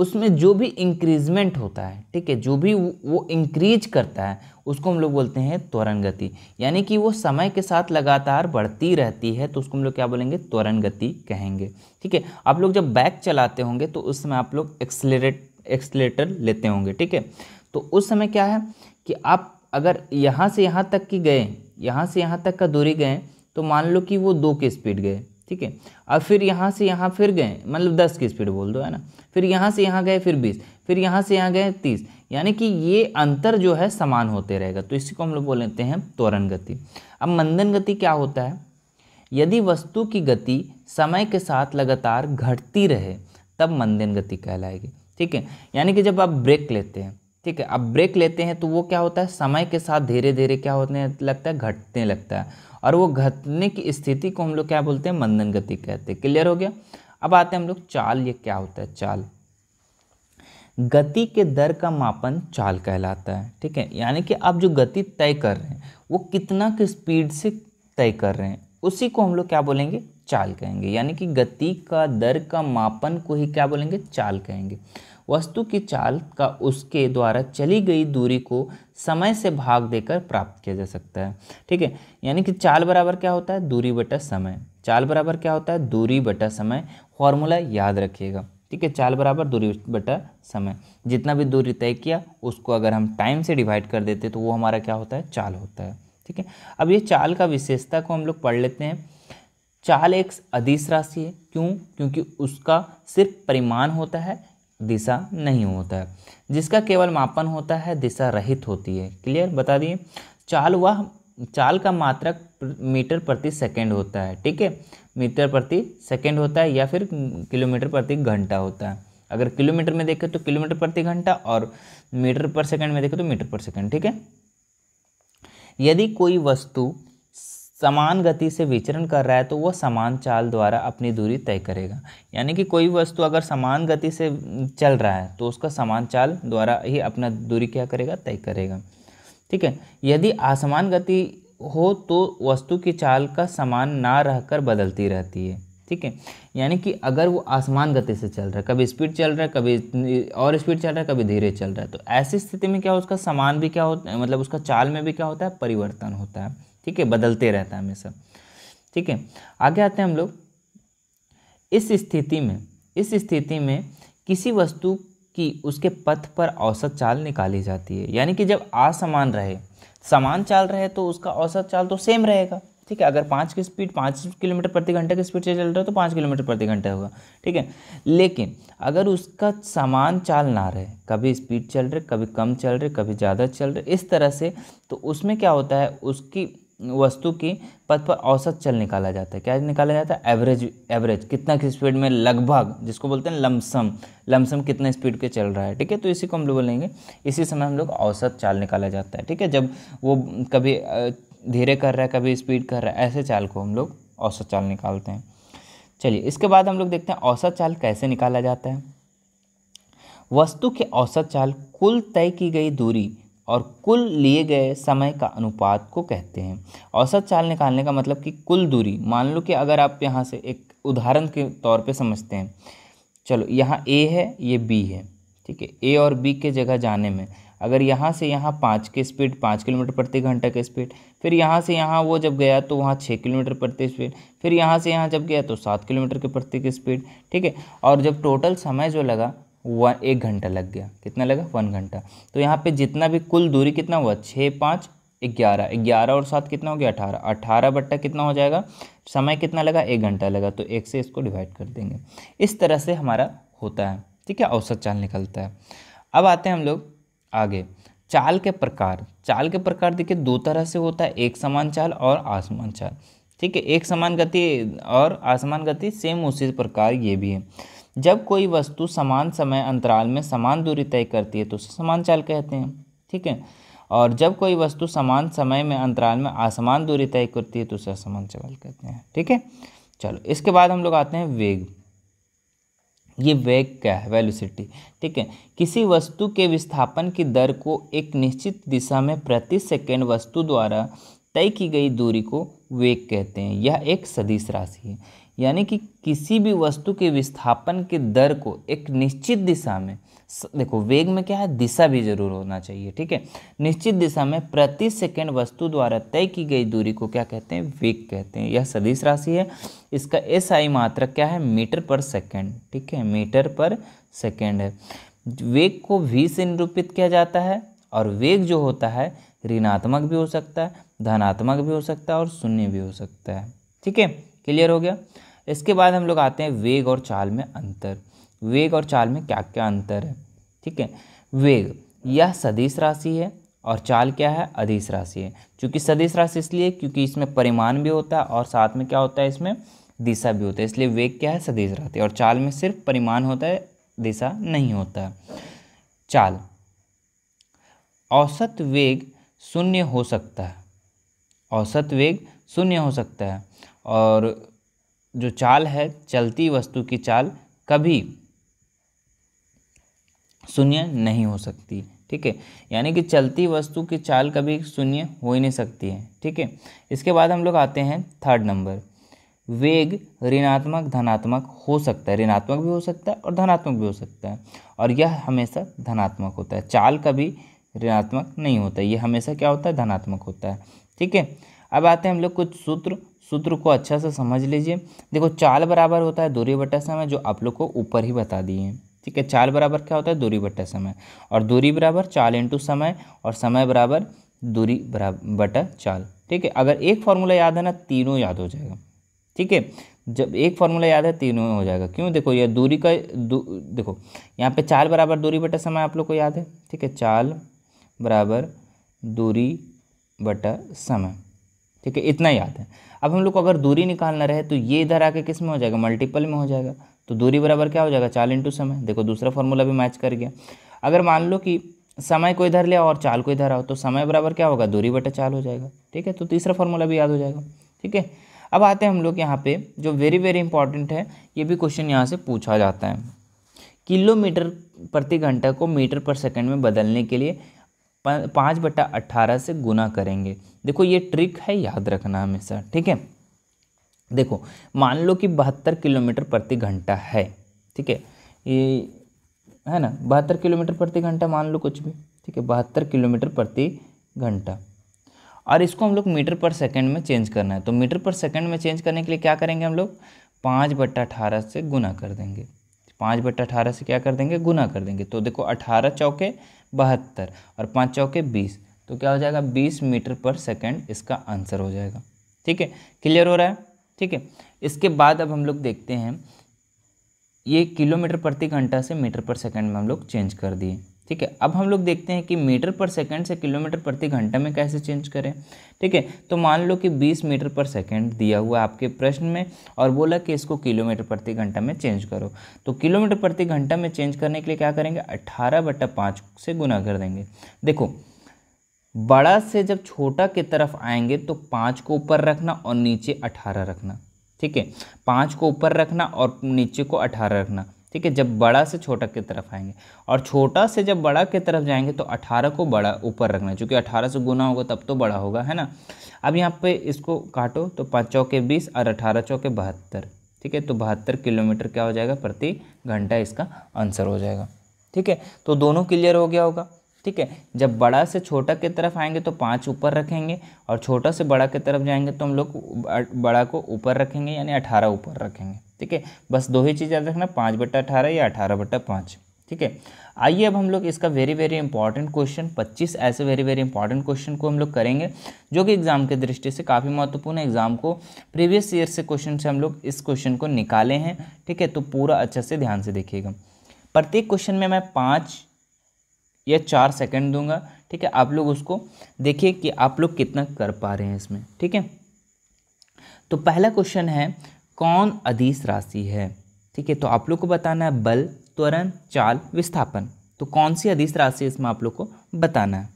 उसमें जो भी इंक्रीजमेंट होता है ठीक है जो भी वो इंक्रीज करता है उसको हम लोग बोलते हैं त्वरण गति यानी कि वो समय के साथ लगातार बढ़ती रहती है तो उसको हम लोग क्या बोलेंगे त्वरण गति कहेंगे ठीक है आप लोग जब बैक चलाते होंगे तो उस समय आप लोग एक्सलेरेट एक्सलेटर लेते होंगे ठीक है तो उस समय क्या है कि आप अगर यहाँ से यहाँ तक की गए यहाँ से यहाँ तक का दूरी गए तो मान लो कि वो दो की स्पीड गए ठीक है अब फिर यहाँ से यहाँ फिर गए मतलब दस की स्पीड बोल दो है ना फिर यहाँ से यहाँ गए फिर बीस फिर यहाँ से यहाँ गए तीस यानी कि ये अंतर जो है समान होते रहेगा तो इसी को हम लोग बोल लेते हैं त्वरण गति अब मंदन गति क्या होता है यदि वस्तु की गति समय के साथ लगातार घटती रहे तब मंदन गति कहलाएगी ठीक है यानी कि जब आप ब्रेक लेते हैं ठीक है आप ब्रेक लेते हैं तो वो क्या होता है समय के साथ धीरे धीरे क्या होने लगता है घटने लगता है और वो घटने की स्थिति को हम लोग क्या बोलते हैं मंदन गति कहते हैं क्लियर हो गया अब आते हैं हम लोग चाल ये क्या होता है चाल गति के दर का मापन चाल कहलाता है ठीक है यानी कि आप जो गति तय कर रहे हैं वो कितना के स्पीड से तय कर रहे हैं उसी को हम लोग क्या बोलेंगे चाल कहेंगे यानी कि गति का दर का मापन को ही क्या बोलेंगे चाल कहेंगे वस्तु की चाल का उसके द्वारा चली गई दूरी को समय से भाग देकर प्राप्त किया जा सकता है ठीक है यानी कि चाल बराबर क्या होता है दूरी बटा समय चाल बराबर क्या होता है दूरी बटा समय फॉर्मूला याद रखिएगा ठीक है चाल बराबर दूरी बटा समय जितना भी दूरी तय किया उसको अगर हम टाइम से डिवाइड कर देते तो वो हमारा क्या होता है चाल होता है ठीक है अब ये चाल का विशेषता को हम लोग पढ़ लेते हैं चाल एक अधिस राशि है क्यों क्योंकि उसका सिर्फ परिमाण होता है दिशा नहीं होता है जिसका केवल मापन होता है दिशा रहित होती है क्लियर बता दिए चाल वह चाल का मात्रक मीटर प्रति सेकंड होता है ठीक है मीटर प्रति सेकंड होता है या फिर किलोमीटर प्रति घंटा होता है अगर किलोमीटर में देखें तो किलोमीटर प्रति घंटा और मीटर पर सेकंड में देखें तो मीटर पर सेकंड ठीक है यदि कोई वस्तु समान गति से विचरण कर रहा है तो वह समान चाल द्वारा अपनी दूरी तय करेगा यानी कि कोई वस्तु अगर समान गति से चल रहा है तो उसका समान चाल द्वारा ही अपना दूरी क्या करेगा तय करेगा ठीक है यदि असमान गति हो तो वस्तु की चाल का समान ना रहकर बदलती रहती है ठीक है यानी कि अगर वो आसमान गति से चल रहा है कभी स्पीड चल रहा है कभी और स्पीड चल रहा है कभी धीरे चल रहा है तो ऐसी स्थिति में क्या उसका समान भी क्या होता है मतलब उसका चाल में भी क्या होता है परिवर्तन होता है ठीक है बदलते रहता है हमेशा ठीक है आगे आते हैं हम लोग इस स्थिति में इस स्थिति में किसी वस्तु की उसके पथ पर औसत चाल निकाली जाती है यानी कि जब असमान रहे समान चाल रहे तो उसका औसत चाल तो सेम रहेगा ठीक है अगर पाँच की स्पीड पाँच किलोमीटर प्रति घंटे की स्पीड से चल रहा है तो पाँच किलोमीटर प्रति घंटे होगा ठीक है लेकिन अगर उसका समान चाल ना रहे कभी स्पीड चल रही कभी कम चल रही कभी ज़्यादा चल रही इस तरह से तो उसमें क्या होता है उसकी वस्तु की पथ पर औसत चल निकाला जाता है क्या निकाला जाता है एवरेज एवरेज कितना किस स्पीड में लगभग जिसको बोलते हैं लमसम लमसम कितना स्पीड पे चल रहा है ठीक है तो इसी को हम लोग बोलेंगे इसी समय हम लोग औसत चाल निकाला जाता है ठीक है जब वो कभी धीरे कर रहा है कभी स्पीड कर रहा है ऐसे चाल को हम लोग औसत चाल निकालते हैं चलिए इसके बाद हम लोग देखते हैं औसत चाल कैसे निकाला जाता है वस्तु की औसत चाल कुल तय की गई दूरी और कुल लिए गए समय का अनुपात को कहते हैं औसत चाल निकालने का मतलब कि कुल दूरी मान लो कि अगर आप यहाँ से एक उदाहरण के तौर पे समझते हैं चलो यहाँ ए है ये बी है ठीक है ए और बी के जगह जाने में अगर यहाँ से यहाँ पाँच के स्पीड पाँच किलोमीटर प्रति घंटा के स्पीड फिर यहाँ से यहाँ वो जब गया तो वहाँ छः किलोमीटर प्रति स्पीड फिर यहाँ से यहाँ जब गया तो सात किलोमीटर के प्रति की स्पीड ठीक है और जब टोटल समय जो लगा वन एक घंटा लग गया कितना लगा वन घंटा तो यहाँ पे जितना भी कुल दूरी कितना हुआ छः पाँच ग्यारह ग्यारह और सात कितना हो गया अठारह अठारह बट्टा कितना हो जाएगा समय कितना लगा एक घंटा लगा तो एक से इसको डिवाइड कर देंगे इस तरह से हमारा होता है ठीक है औसत चाल निकलता है अब आते हैं हम लोग आगे चाल के प्रकार चाल के प्रकार देखिए दो तरह से होता है एक समान चाल और आसमान चाल ठीक है एक समान गति और आसमान गति सेम उसी प्रकार ये भी है जब कोई वस्तु समान समय अंतराल में समान दूरी तय करती है तो उसे समान चाल कहते हैं ठीक है और जब कोई वस्तु समान समय में अंतराल में असमान दूरी तय करती है तो उसे असमान चाल कहते हैं ठीक है चलो इसके बाद हम लोग आते हैं वेग ये वेग क्या है वेलोसिटी ठीक है किसी वस्तु के विस्थापन की दर को एक निश्चित दिशा में प्रति सेकेंड वस्तु द्वारा तय की गई दूरी को वेग कहते हैं यह एक सदिश राशि है यानी कि किसी भी वस्तु के विस्थापन के दर को एक निश्चित दिशा में देखो वेग में क्या है दिशा भी जरूर होना चाहिए ठीक है निश्चित दिशा में प्रति सेकंड वस्तु द्वारा तय की गई दूरी को क्या कहते हैं वेग कहते हैं यह सदिश राशि है इसका एस आई मात्रक क्या है मीटर पर सेकंड ठीक है मीटर पर सेकंड है वेग को वी से निरूपित किया जाता है और वेग जो होता है ऋणात्मक भी हो सकता है धनात्मक भी हो सकता है और शून्य भी हो सकता है ठीक है क्लियर हो गया इसके बाद हम लोग आते हैं वेग और चाल में अंतर वेग और चाल में क्या क्या अंतर है ठीक है वेग यह सदिश राशि है और चाल क्या है अधिस राशि है क्योंकि सदिश राशि इसलिए क्योंकि इसमें परिमाण भी होता है और साथ में क्या होता है इसमें दिशा भी होता है इसलिए वेग क्या है सदिश राशि और चाल में सिर्फ परिमाण होता है दिशा नहीं होता चाल औसत वेग शून्य हो सकता है औसत वेग शून्य हो सकता है और जो चाल है चलती वस्तु की चाल कभी शून्य नहीं हो सकती ठीक है यानी कि चलती वस्तु की चाल कभी शून्य हो ही नहीं सकती है ठीक है इसके बाद हम लोग आते हैं थर्ड नंबर वेग ऋणात्मक धनात्मक हो सकता है ऋणात्मक भी हो सकता है और धनात्मक भी हो सकता है और यह हमेशा धनात्मक होता है चाल कभी ऋणात्मक नहीं होता यह हमेशा क्या होता है धनात्मक होता है ठीक है अब आते हैं हम लोग कुछ सूत्र सूत्र को अच्छा से समझ लीजिए देखो चाल बराबर होता है दूरी बटा समय जो आप लोग को ऊपर ही बता दिए ठीक है चाल बराबर क्या होता है दूरी बटा समय और दूरी बराबर चाल इंटू समय और समय बराबर दूरी बराबर बटा चाल ठीक है अगर एक फार्मूला याद है ना तीनों याद हो जाएगा ठीक है जब एक फार्मूला याद है तीनों हो जाएगा क्यों देखो यह दूरी का दू, देखो यहाँ पे चाल बराबर दूरी बटा समय आप लोग को याद है ठीक है चाल बराबर दूरी बटा समय ठीक है इतना याद है अब हम लोग को अगर दूरी निकालना रहे तो ये इधर आके किस में हो जाएगा मल्टीपल में हो जाएगा तो दूरी बराबर क्या हो जाएगा चाल इंटू समय देखो दूसरा फॉर्मूला भी मैच कर गया अगर मान लो कि समय को इधर ले आओ और चाल को इधर आओ तो समय बराबर क्या होगा दूरी बटे चाल हो जाएगा ठीक है तो तीसरा फॉर्मूला भी याद हो जाएगा ठीक है अब आते हैं हम लोग यहाँ पे जो वेरी वेरी इंपॉर्टेंट है ये भी क्वेश्चन यहाँ से पूछा जाता है किलोमीटर प्रति घंटा को मीटर पर सेकंड में बदलने के लिए पाँच बटा अट्ठारह से गुना करेंगे देखो ये ट्रिक है याद रखना हमेशा ठीक है देखो मान लो कि बहत्तर किलोमीटर प्रति घंटा है ठीक है ये है ना बहत्तर किलोमीटर प्रति घंटा मान लो कुछ भी ठीक है बहत्तर किलोमीटर प्रति घंटा और इसको हम लोग मीटर पर सेकंड में चेंज करना है तो मीटर पर सेकंड में चेंज करने के लिए क्या करेंगे हम लोग पाँच बट्टा अठारह से गुना कर देंगे पाँच बट अठारह से क्या कर देंगे गुना कर देंगे तो देखो अठारह चौके बहत्तर और पाँच चौके बीस तो क्या हो जाएगा बीस मीटर पर सेकेंड इसका आंसर हो जाएगा ठीक है क्लियर हो रहा है ठीक है इसके बाद अब हम लोग देखते हैं ये किलोमीटर प्रति घंटा से मीटर पर सेकंड में हम लोग चेंज कर दिए ठीक है अब हम लोग देखते हैं कि मीटर पर सेकंड से किलोमीटर प्रति घंटा में कैसे चेंज करें ठीक है तो मान लो कि 20 मीटर पर सेकंड दिया हुआ आपके प्रश्न में और बोला कि इसको किलोमीटर प्रति घंटा में चेंज करो तो किलोमीटर प्रति घंटा में चेंज करने के लिए क्या करेंगे अट्ठारह बटा पाँच से गुना कर देंगे देखो बड़ा से जब छोटा की तरफ आएंगे तो पाँच को ऊपर रखना और नीचे अठारह रखना ठीक है पाँच को ऊपर रखना और नीचे को अठारह रखना ठीक है जब बड़ा से छोटा की तरफ आएंगे और छोटा से जब बड़ा की तरफ जाएंगे तो 18 को बड़ा ऊपर रखना चूँकि 18 से गुना होगा तब तो बड़ा होगा है ना अब यहाँ पे इसको काटो तो पाँच चौके बीस और अठारह चौके बहत्तर ठीक है तो बहत्तर किलोमीटर क्या हो जाएगा प्रति घंटा इसका आंसर हो जाएगा ठीक है तो दोनों क्लियर हो गया होगा ठीक है जब बड़ा से छोटा की तरफ आएंगे तो पाँच ऊपर रखेंगे और छोटा से बड़ा की तरफ जाएंगे तो हम लोग बड़ा को ऊपर रखेंगे यानी अठारह ऊपर रखेंगे ठीक है बस दो ही चीज़ याद रखना पाँच बट्टा अठारह या अठारह बट्टा पाँच ठीक है आइए अब हम लोग इसका वेरी वेरी इंपॉर्टेंट क्वेश्चन पच्चीस ऐसे वेरी वेरी इंपॉर्टेंट क्वेश्चन को हम लोग करेंगे जो कि एग्ज़ाम के दृष्टि से काफ़ी महत्वपूर्ण है एग्ज़ाम को प्रीवियस ईयर से क्वेश्चन से हम लोग इस क्वेश्चन को निकाले हैं ठीक है तो पूरा अच्छे से ध्यान से देखिएगा प्रत्येक क्वेश्चन में मैं पाँच या चार सेकेंड दूंगा ठीक है आप लोग उसको देखिए कि आप लोग कितना कर पा रहे हैं इसमें ठीक है तो पहला क्वेश्चन है कौन अदिश राशि है ठीक है तो आप लोग को बताना है बल त्वरण चाल विस्थापन तो कौन सी अधिस राशि इसमें आप लोग को बताना है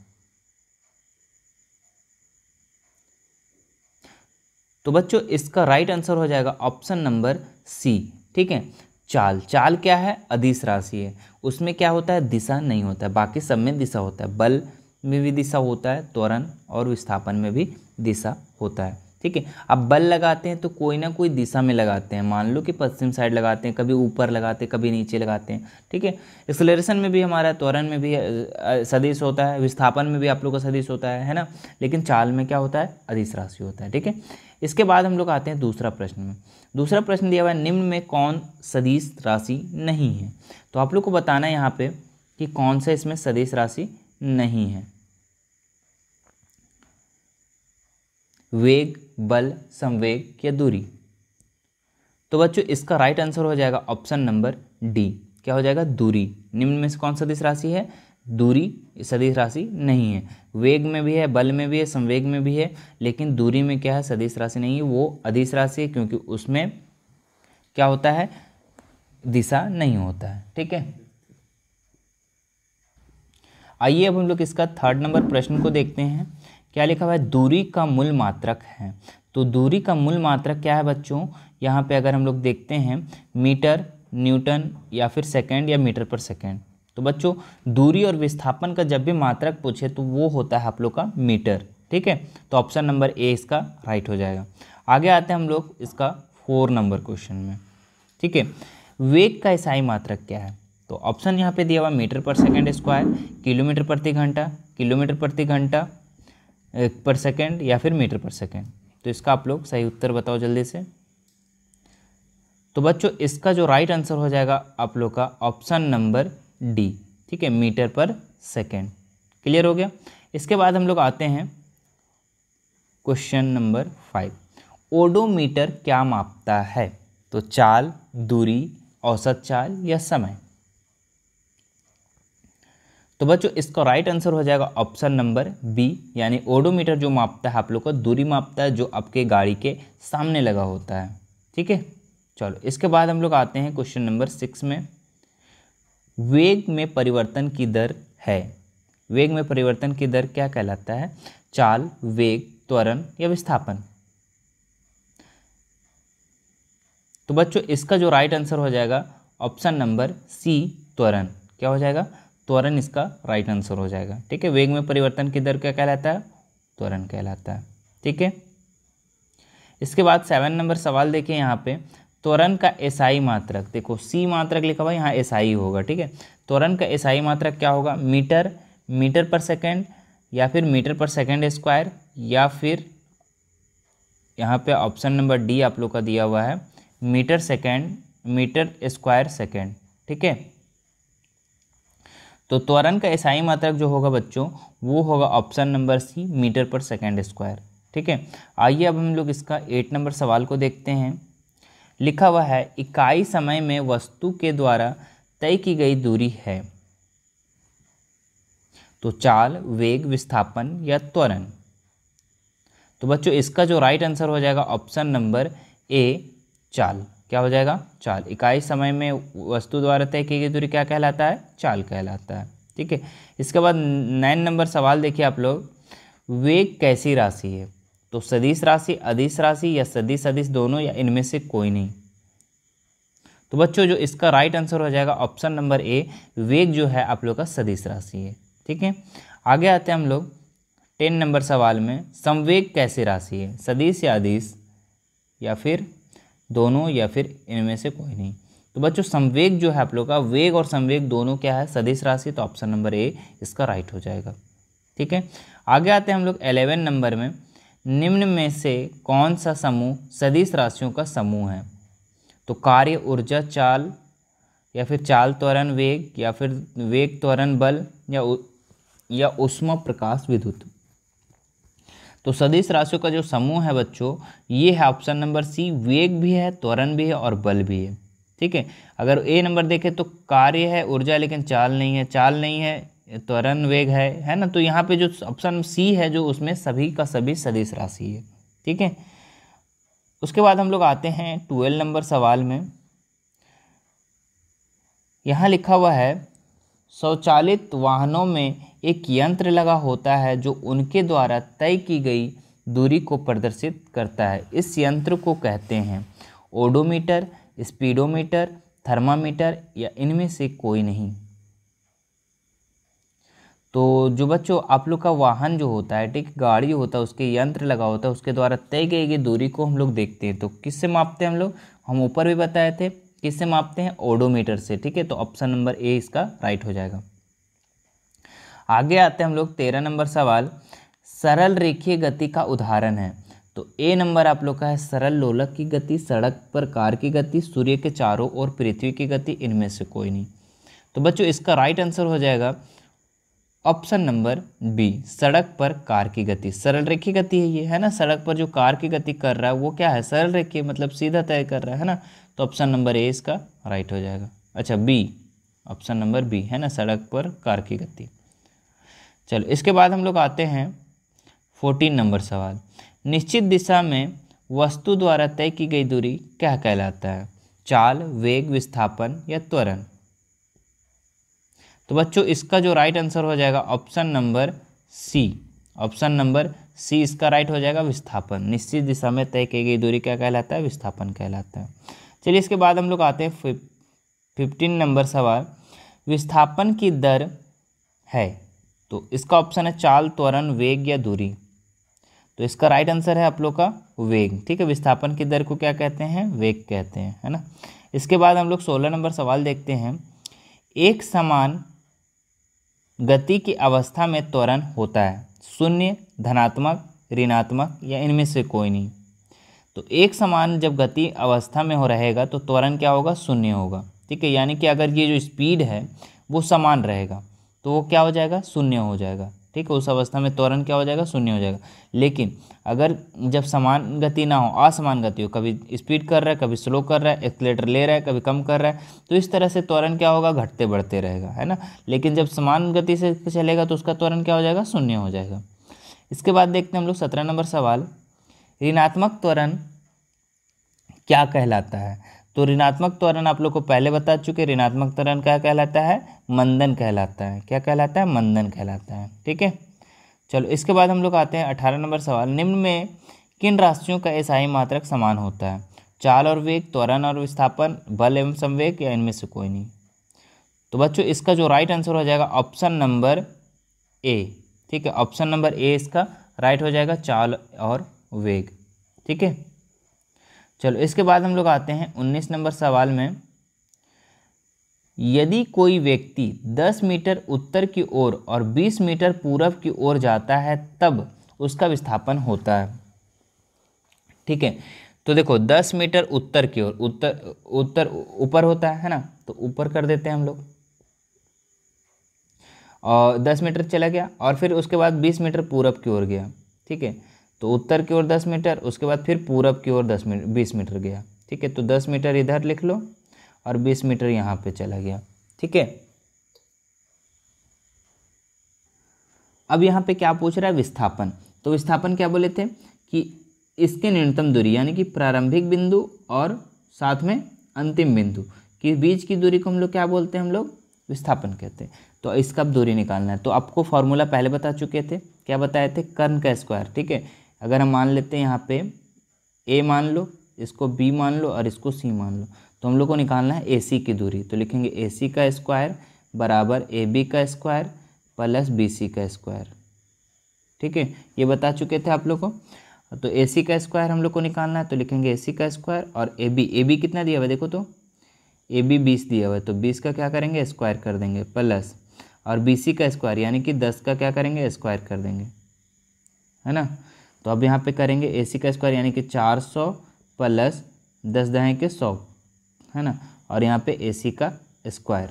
तो बच्चों इसका राइट आंसर हो जाएगा ऑप्शन नंबर सी ठीक है चाल चाल क्या है अधिस राशि है उसमें क्या होता है दिशा नहीं होता है बाकी सब में दिशा होता है बल में भी दिशा होता है त्वरण और विस्थापन में भी दिशा होता है ठीक है अब बल लगाते हैं तो कोई ना कोई दिशा में लगाते हैं मान लो कि पश्चिम साइड लगाते हैं कभी ऊपर लगाते हैं कभी नीचे लगाते हैं ठीक है एक्सलेशन में भी हमारा त्वरण में भी सदिश होता है विस्थापन में भी आप लोग का सदिश होता है है ना लेकिन चाल में क्या होता है अधिस राशि होता है ठीक है इसके बाद हम लोग आते हैं दूसरा प्रश्न में दूसरा प्रश्न दिया हुआ है निम्न में कौन सदीश राशि नहीं है तो आप लोग को बताना है यहाँ पर कि कौन सा इसमें सदीस राशि नहीं है वेग बल संवेग या दूरी तो बच्चों इसका राइट आंसर हो जाएगा ऑप्शन नंबर डी क्या हो जाएगा दूरी निम्न में से कौन दिश राशि है दूरी सदिश राशि नहीं है वेग में भी है बल में भी है संवेग में भी है लेकिन दूरी में क्या है सदिश राशि नहीं है वो अधिस राशि है क्योंकि उसमें क्या होता है दिशा नहीं होता है ठीक है आइए अब हम लोग इसका थर्ड नंबर प्रश्न को देखते हैं क्या लिखा हुआ है दूरी का मूल मात्रक है तो दूरी का मूल मात्रक क्या है बच्चों यहाँ पे अगर हम लोग देखते हैं मीटर न्यूटन या फिर सेकेंड या मीटर पर सेकेंड तो बच्चों दूरी और विस्थापन का जब भी मात्रक पूछे तो वो होता है आप लोग का मीटर ठीक है तो ऑप्शन नंबर ए इसका राइट हो जाएगा आगे आते हैं हम लोग इसका फोर नंबर क्वेश्चन में ठीक है वेग का ईसाई मात्रक क्या है तो ऑप्शन यहाँ पे दिया हुआ मीटर पर सेकेंड स्क्वायर किलोमीटर प्रति घंटा किलोमीटर प्रति घंटा पर सेकेंड या फिर मीटर पर सेकेंड तो इसका आप लोग सही उत्तर बताओ जल्दी से तो बच्चों इसका जो राइट आंसर हो जाएगा आप लोग का ऑप्शन नंबर डी ठीक है मीटर पर सेकेंड क्लियर हो गया इसके बाद हम लोग आते हैं क्वेश्चन नंबर फाइव ओडोमीटर क्या मापता है तो चाल दूरी औसत चाल या समय तो बच्चों इसका राइट आंसर हो जाएगा ऑप्शन नंबर बी यानी ओडोमीटर जो मापता है आप लोग को दूरी मापता है जो आपके गाड़ी के सामने लगा होता है ठीक है चलो इसके बाद हम लोग आते हैं क्वेश्चन नंबर सिक्स में वेग में परिवर्तन की दर है वेग में परिवर्तन की दर क्या कहलाता है चाल वेग त्वरण या विस्थापन तो बच्चों इसका जो राइट आंसर हो जाएगा ऑप्शन नंबर सी त्वरण क्या हो जाएगा त्वरण इसका राइट आंसर हो जाएगा ठीक है वेग में परिवर्तन की दर क्या कहलाता है त्वरण कहलाता है ठीक है इसके बाद सेवन नंबर सवाल देखिए यहाँ पे त्वरण का एसआई मात्रक देखो सी मात्रक लिखा हुआ यहाँ एसआई होगा ठीक है त्वरण का एसआई मात्रक क्या होगा मीटर मीटर पर सेकेंड या फिर मीटर पर सेकेंड स्क्वायर या फिर यहाँ पे ऑप्शन नंबर डी आप लोग का दिया हुआ है metre second metre square second ठीक है तो त्वरण का एसआई मात्रक जो होगा बच्चों वो होगा ऑप्शन नंबर सी मीटर पर सेकेंड स्क्वायर ठीक है आइए अब हम लोग इसका एट नंबर सवाल को देखते हैं लिखा हुआ है इकाई समय में वस्तु के द्वारा तय की गई दूरी है तो चाल वेग विस्थापन या त्वरण तो बच्चों इसका जो राइट आंसर हो जाएगा ऑप्शन नंबर ए चाल क्या हो जाएगा चाल इकाई समय में वस्तु द्वारा तय की गई दूरी क्या कहलाता है चाल कहलाता है ठीक है इसके बाद नाइन नंबर सवाल देखिए आप लोग वेग कैसी राशि है तो सदिश राशि अधिस राशि या सदिश सदिश दोनों या इनमें से कोई नहीं तो बच्चों जो इसका राइट आंसर हो जाएगा ऑप्शन नंबर ए वेग जो है आप लोग का सदिश राशि है ठीक है आगे आते हैं हम लोग टेन नंबर सवाल में संवेग कैसी राशि है सदिश या अधिस या फिर दोनों या फिर इनमें से कोई नहीं तो बच्चों संवेग जो है आप लोग का वेग और संवेग दोनों क्या है सदिश राशि तो ऑप्शन नंबर ए इसका राइट हो जाएगा ठीक है आगे आते हैं हम लोग एलेवन नंबर में निम्न में से कौन सा समूह सदिश राशियों का समूह है तो कार्य ऊर्जा चाल या फिर चाल त्वरण वेग या फिर वेग त्वरण बल या या उष्मा प्रकाश विद्युत तो सदिश राशियों का जो समूह है बच्चों ये है ऑप्शन नंबर सी वेग भी है त्वरण भी है और बल भी है ठीक है अगर ए नंबर देखें तो कार्य है ऊर्जा लेकिन चाल नहीं है चाल नहीं है त्वरण वेग है है ना तो यहाँ पे जो ऑप्शन सी है जो उसमें सभी का सभी सदिश राशि है ठीक है उसके बाद हम लोग आते हैं ट्वेल्व नंबर सवाल में यहाँ लिखा हुआ है स्वचालित वाहनों में एक यंत्र लगा होता है जो उनके द्वारा तय की गई दूरी को प्रदर्शित करता है इस यंत्र को कहते हैं ओडोमीटर स्पीडोमीटर थर्मामीटर या इनमें से कोई नहीं तो जो बच्चों आप लोग का वाहन जो होता है ठीक गाड़ी होता है उसके यंत्र लगा होता है उसके द्वारा तय की गई दूरी को हम लोग देखते हैं तो किससे मापते हैं हम लोग हम ऊपर भी बताए थे किससे मापते हैं ओडोमीटर से ठीक है तो ऑप्शन नंबर ए इसका राइट हो जाएगा आगे आते हैं हम लोग तेरह नंबर सवाल सरल रेखीय गति का उदाहरण है तो ए नंबर आप लोग का है सरल लोलक की गति सड़क पर कार की गति सूर्य के चारों और पृथ्वी की गति इनमें से कोई नहीं तो बच्चों इसका राइट आंसर हो जाएगा ऑप्शन नंबर बी सड़क पर कार की गति सरल रेखीय गति है ये है ना सड़क पर जो कार की गति कर रहा है वो क्या है सरल रेखीय मतलब सीधा तय कर रहा है ना तो ऑप्शन नंबर ए इसका राइट हो जाएगा अच्छा बी ऑप्शन नंबर बी है ना सड़क पर कार की गति चलो इसके बाद हम लोग आते हैं फोर्टीन नंबर सवाल निश्चित दिशा में वस्तु द्वारा तय की गई दूरी क्या कहलाता है चाल वेग विस्थापन या त्वरण तो बच्चों इसका जो राइट आंसर हो जाएगा option number C option number C इसका राइट हो जाएगा विस्थापन निश्चित दिशा में तय की गई दूरी क्या कहलाता है विस्थापन कहलाता है चलिए इसके बाद हम लोग आते हैं फिफ्टीन नंबर सवाल विस्थापन की दर है तो इसका ऑप्शन है चाल त्वरण वेग या दूरी तो इसका राइट आंसर है आप लोग का वेग ठीक है विस्थापन की दर को क्या कहते हैं वेग कहते हैं है ना इसके बाद हम लोग सोलह नंबर सवाल देखते हैं एक समान गति की अवस्था में त्वरण होता है शून्य धनात्मक ऋणात्मक या इनमें से कोई नहीं तो एक समान जब गति अवस्था में हो रहेगा तो त्वरण क्या होगा शून्य होगा ठीक है यानी कि अगर ये जो स्पीड है वो समान रहेगा तो वो क्या हो जाएगा शून्य हो जाएगा ठीक है उस अवस्था में त्वरण क्या हो जाएगा शून्य हो जाएगा लेकिन अगर जब समान गति ना हो असमान गति हो कभी स्पीड कर रहा है कभी स्लो कर रहा है एक्सलेटर ले रहा है कभी कम कर रहा है तो इस तरह से त्वरण क्या होगा घटते बढ़ते रहेगा है ना लेकिन जब समान गति से चलेगा तो उसका त्वरण क्या हो जाएगा शून्य हो जाएगा इसके बाद देखते हैं हम लोग सत्रह नंबर सवाल ऋणात्मक त्वरण क्या कहलाता है तो ऋणात्मक त्वरण आप लोग को पहले बता चुके ऋणात्मक त्वरण क्या कहलाता है मंदन कहलाता है क्या कहलाता है मंदन कहलाता है ठीक है चलो इसके बाद हम लोग आते हैं अठारह नंबर सवाल निम्न में किन राशियों का एसआई मात्रक समान होता है चाल और वेग त्वरण और विस्थापन बल एवं संवेग या इनमें से कोई नहीं तो बच्चों इसका जो राइट आंसर हो जाएगा ऑप्शन नंबर ए ठीक है ऑप्शन नंबर ए इसका राइट हो जाएगा चाल और वेग ठीक है चलो इसके बाद हम लोग आते हैं उन्नीस नंबर सवाल में यदि कोई व्यक्ति 10 मीटर उत्तर की ओर और 20 मीटर पूर्व की ओर जाता है तब उसका विस्थापन होता है ठीक है तो देखो 10 मीटर उत्तर की ओर उत्तर उत्तर ऊपर होता है ना तो ऊपर कर देते हैं हम लोग और 10 मीटर चला गया और फिर उसके बाद 20 मीटर पूरब की ओर गया ठीक है तो उत्तर की ओर दस मीटर उसके बाद फिर पूरब की ओर दस मीटर बीस मीटर गया ठीक है तो दस मीटर इधर लिख लो और बीस मीटर यहाँ पे चला गया ठीक है अब यहाँ पे क्या पूछ रहा है विस्थापन तो विस्थापन क्या बोले थे कि इसके न्यूनतम दूरी यानी कि प्रारंभिक बिंदु और साथ में अंतिम बिंदु कि बीच की दूरी को हम लोग क्या बोलते हैं हम लोग विस्थापन कहते हैं तो इसका अब दूरी निकालना है तो आपको फॉर्मूला पहले बता चुके थे क्या बताए थे कर्ण का स्क्वायर ठीक है अगर हम मान लेते हैं यहाँ पे ए मान लो इसको बी मान लो और इसको सी मान लो तो हम लोग को निकालना है ए सी की दूरी तो लिखेंगे ए सी का स्क्वायर बराबर ए बी का स्क्वायर प्लस बी सी का स्क्वायर ठीक है ये बता चुके थे आप लोग को तो ए सी का स्क्वायर हम लोग को निकालना है तो लिखेंगे ए सी का स्क्वायर और ए बी ए बी कितना दिया हुआ देखो तो ए बी बीस दिया हुआ है तो बीस का क्या करेंगे स्क्वायर कर देंगे प्लस और बी सी का स्क्वायर यानी कि दस का क्या करेंगे स्क्वायर कर देंगे है ना तो अब यहाँ पे करेंगे ए सी का स्क्वायर यानी कि चार सौ प्लस दस दहें के सौ है ना और यहाँ पे ए सी का स्क्वायर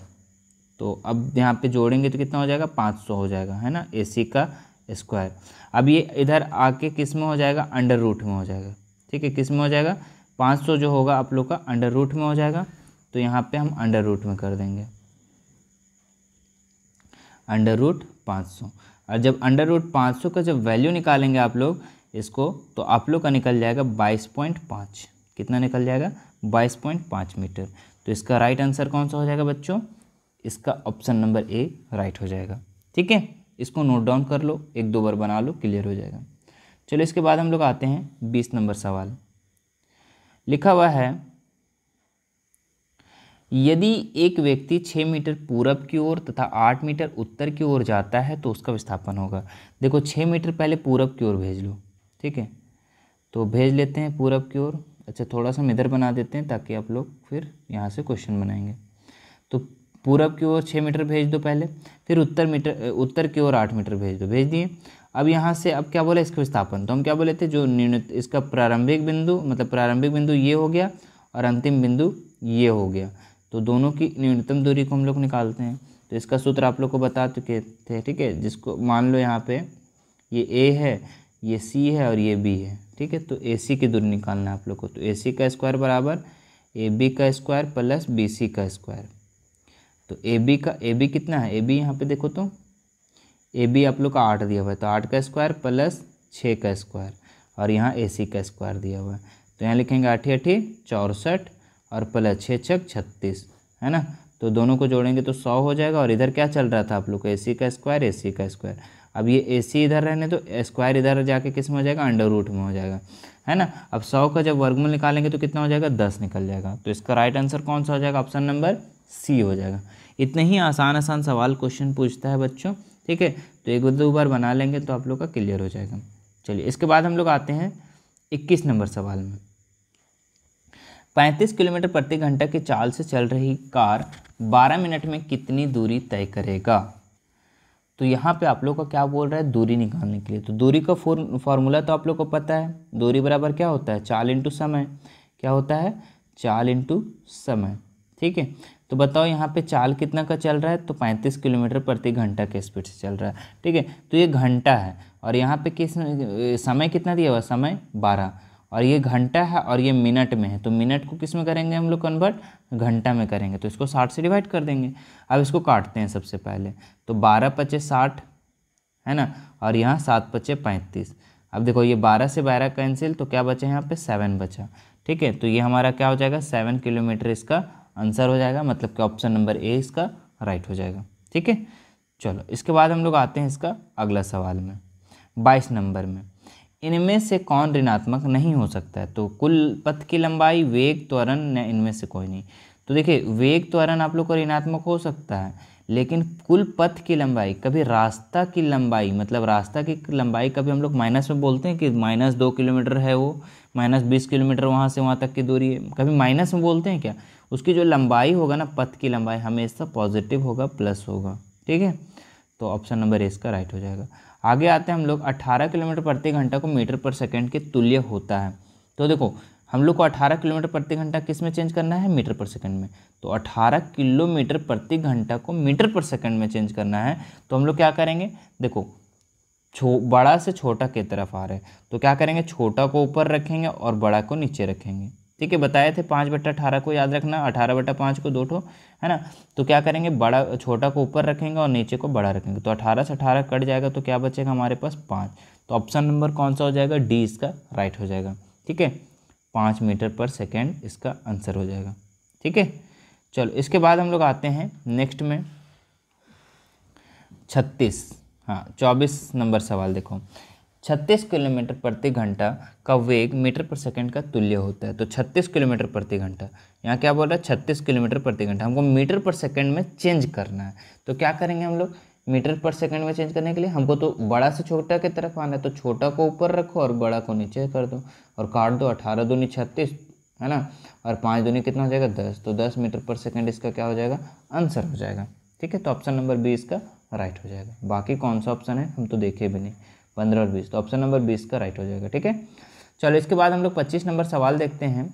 तो अब यहाँ पे जोड़ेंगे तो कितना हो जाएगा पाँच सौ हो जाएगा है ना ए सी का स्क्वायर अब ये इधर आके किस में हो जाएगा अंडर रूट में हो जाएगा ठीक है किस में हो जाएगा पाँच सौ जो होगा आप लोग का अंडर रूट में हो जाएगा तो यहाँ पे हम अंडर रूट में कर देंगे अंडर रूट पाँच सौ और जब अंडर रूट पाँच सौ का जब वैल्यू निकालेंगे आप लोग इसको तो आप लोग का निकल जाएगा बाईस पॉइंट पाँच कितना निकल जाएगा बाईस पॉइंट पाँच मीटर तो इसका राइट आंसर कौन सा हो जाएगा बच्चों इसका ऑप्शन नंबर ए राइट हो जाएगा ठीक है इसको नोट डाउन कर लो एक दो बार बना लो क्लियर हो जाएगा चलो इसके बाद हम लोग आते हैं बीस नंबर सवाल लिखा हुआ है यदि एक व्यक्ति छः मीटर पूरब की ओर तथा आठ मीटर उत्तर की ओर जाता है तो उसका विस्थापन होगा देखो छः मीटर पहले पूरब की ओर भेज लो ठीक है तो भेज लेते हैं पूरब की ओर अच्छा थोड़ा सा हम इधर बना देते हैं ताकि आप लोग फिर यहाँ से क्वेश्चन बनाएंगे तो पूरब की ओर छः मीटर भेज दो पहले फिर उत्तर मीटर उत्तर की ओर आठ मीटर भेज दो भेज दिए अब यहाँ से अब क्या बोला इसका विस्थापन तो हम क्या बोले थे जो न्यूनत इसका प्रारंभिक बिंदु मतलब प्रारंभिक बिंदु ये हो गया और अंतिम बिंदु ये हो गया तो दोनों की न्यूनतम दूरी को हम लोग निकालते हैं तो इसका सूत्र आप लोग को बता चुके थे ठीक है जिसको मान लो यहाँ पे ये ए है ये सी है और ये बी है ठीक है तो ए सी की दूरी निकालना है आप लोग को तो ए सी का स्क्वायर बराबर ए बी का स्क्वायर प्लस बी सी का स्क्वायर तो ए बी का ए बी कितना है ए बी यहाँ पे देखो तो ए बी आप लोग का आठ दिया हुआ है तो आठ का स्क्वायर प्लस छः का स्क्वायर और यहाँ ए सी का स्क्वायर दिया हुआ है तो यहाँ लिखेंगे आठी आठी चौंसठ और प्लस छः छः छत्तीस है ना तो दोनों को जोड़ेंगे तो सौ हो जाएगा और इधर क्या चल रहा था आप लोग का ए सी का स्क्वायर ए सी का स्क्वायर अब ये ए सी इधर रहने तो स्क्वायर इधर जाके किस में हो जाएगा अंडर रूट में हो जाएगा है ना अब सौ का जब वर्गमूल निकालेंगे तो कितना हो जाएगा दस निकल जाएगा तो इसका राइट आंसर कौन सा हो जाएगा ऑप्शन नंबर सी हो जाएगा इतने ही आसान आसान सवाल क्वेश्चन पूछता है बच्चों ठीक है तो एक दो बार बना लेंगे तो आप लोग का क्लियर हो जाएगा चलिए इसके बाद हम लोग आते हैं इक्कीस नंबर सवाल में पैंतीस किलोमीटर प्रति घंटा की चाल से चल रही कार बारह मिनट में कितनी दूरी तय करेगा तो यहाँ पे आप लोग का क्या बोल रहा है दूरी निकालने के लिए तो दूरी का फॉर्मूला तो आप लोग को पता है दूरी बराबर क्या होता है चाल इंटू समय क्या होता है चाल इंटू समय ठीक है तो बताओ यहाँ पे चाल कितना का चल रहा है तो 35 किलोमीटर प्रति घंटा के स्पीड से चल रहा है ठीक है तो ये घंटा है और यहाँ पे किस समय कितना दिया हुआ समय बारह और ये घंटा है और ये मिनट में है तो मिनट को किस में करेंगे हम लोग कन्वर्ट घंटा में करेंगे तो इसको साठ से डिवाइड कर देंगे अब इसको काटते हैं सबसे पहले तो बारह पचे साठ है ना और यहाँ सात पचे पैंतीस अब देखो ये बारह से बारह कैंसिल तो क्या बचा यहाँ पे सेवन बचा ठीक है तो ये हमारा क्या हो जाएगा सेवन किलोमीटर इसका आंसर हो जाएगा मतलब कि ऑप्शन नंबर ए इसका राइट हो जाएगा ठीक है चलो इसके बाद हम लोग आते हैं इसका अगला सवाल में बाईस नंबर में इनमें से कौन ऋणात्मक नहीं हो सकता है तो कुल पथ की लंबाई वेग त्वरण इनमें से कोई नहीं तो देखिए वेग त्वरण आप लोग को ऋणात्मक हो सकता है लेकिन कुल पथ की लंबाई कभी रास्ता की लंबाई मतलब रास्ता की लंबाई कभी हम लोग माइनस में बोलते हैं कि माइनस दो किलोमीटर है वो माइनस बीस किलोमीटर वहाँ से वहाँ तक की दूरी है कभी माइनस में बोलते हैं क्या उसकी जो लंबाई होगा ना पथ की लंबाई हमेशा पॉजिटिव होगा प्लस होगा ठीक है तो ऑप्शन नंबर ए इसका राइट हो जाएगा आगे आते हैं हम लोग 18 किलोमीटर प्रति घंटा को मीटर पर सेकेंड के तुल्य होता है तो देखो हम लोग को 18 किलोमीटर प्रति घंटा किस में चेंज करना है मीटर पर सेकंड में तो 18 किलोमीटर प्रति घंटा को मीटर पर सेकंड में चेंज करना है तो हम लोग क्या करेंगे देखो छो बड़ा से छोटा की तरफ आ रहे हैं तो क्या करेंगे छोटा को ऊपर रखेंगे और बड़ा को नीचे रखेंगे ठीक है बताए थे पाँच बट्टा अठारह को याद रखना अठारह बट्टा पाँच को दो ठो है ना तो क्या करेंगे बड़ा छोटा को ऊपर रखेंगे और नीचे को बड़ा रखेंगे तो अठारह से अठारह कट जाएगा तो क्या बचेगा हमारे पास पाँच तो ऑप्शन नंबर कौन सा हो जाएगा डी इसका राइट हो जाएगा ठीक है पाँच मीटर पर सेकेंड इसका आंसर हो जाएगा ठीक है चलो इसके बाद हम लोग आते हैं नेक्स्ट में छत्तीस हाँ चौबीस नंबर सवाल देखो छत्तीस किलोमीटर प्रति घंटा का वेग मीटर पर सेकंड का तुल्य होता है तो छत्तीस किलोमीटर प्रति घंटा यहाँ क्या बोल रहा है छत्तीस किलोमीटर प्रति घंटा हमको मीटर पर सेकंड में चेंज करना है तो क्या करेंगे हम लोग मीटर पर सेकंड में चेंज करने के लिए हमको तो बड़ा से छोटा की तरफ आना है तो छोटा को ऊपर रखो और बड़ा को नीचे कर दो और काट दो अठारह दूनी छत्तीस है ना और पाँच दूनी कितना हो जाएगा दस तो दस मीटर पर सेकेंड इसका क्या हो जाएगा आंसर हो जाएगा ठीक है तो ऑप्शन नंबर बी इसका राइट हो जाएगा बाकी कौन सा ऑप्शन है हम तो देखे भी नहीं पंद्रह और बीस तो ऑप्शन नंबर बीस का राइट हो जाएगा ठीक है चलो इसके बाद हम लोग पच्चीस नंबर सवाल देखते हैं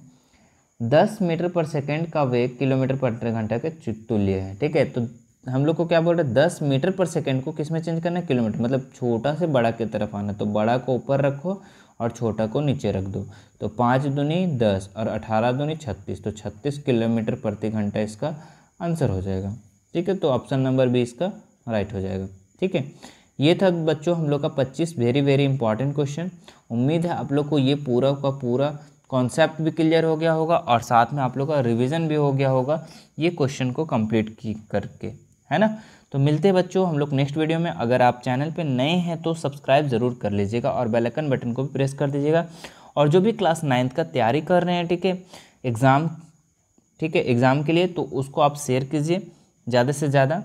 दस मीटर पर सेकेंड का वेग किलोमीटर पर घंटा के तुल्य है ठीक है तो हम लोग को क्या बोल रहे हैं दस मीटर पर सेकेंड को किस में चेंज करना है किलोमीटर मतलब छोटा से बड़ा की तरफ आना तो बड़ा को ऊपर रखो और छोटा को नीचे रख दो तो पाँच दूनी दस और अठारह दूनी छत्तीस तो छत्तीस किलोमीटर प्रति घंटा इसका आंसर हो जाएगा ठीक है तो ऑप्शन नंबर बी इसका राइट हो जाएगा ठीक है ये था बच्चों हम लोग का 25 वेरी वेरी इंपॉर्टेंट क्वेश्चन उम्मीद है आप लोग को ये पूरा का पूरा कॉन्सेप्ट भी क्लियर हो गया होगा और साथ में आप लोग का रिविज़न भी हो गया होगा ये क्वेश्चन को कंप्लीट की करके है ना तो मिलते बच्चों हम लोग नेक्स्ट वीडियो में अगर आप चैनल पे नए हैं तो सब्सक्राइब ज़रूर कर लीजिएगा और बेलकन बटन को भी प्रेस कर दीजिएगा और जो भी क्लास नाइन्थ का तैयारी कर रहे हैं ठीक है एग्ज़ाम ठीक है एग्ज़ाम के लिए तो उसको आप शेयर कीजिए ज़्यादा से ज़्यादा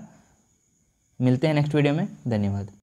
मिलते हैं नेक्स्ट वीडियो में धन्यवाद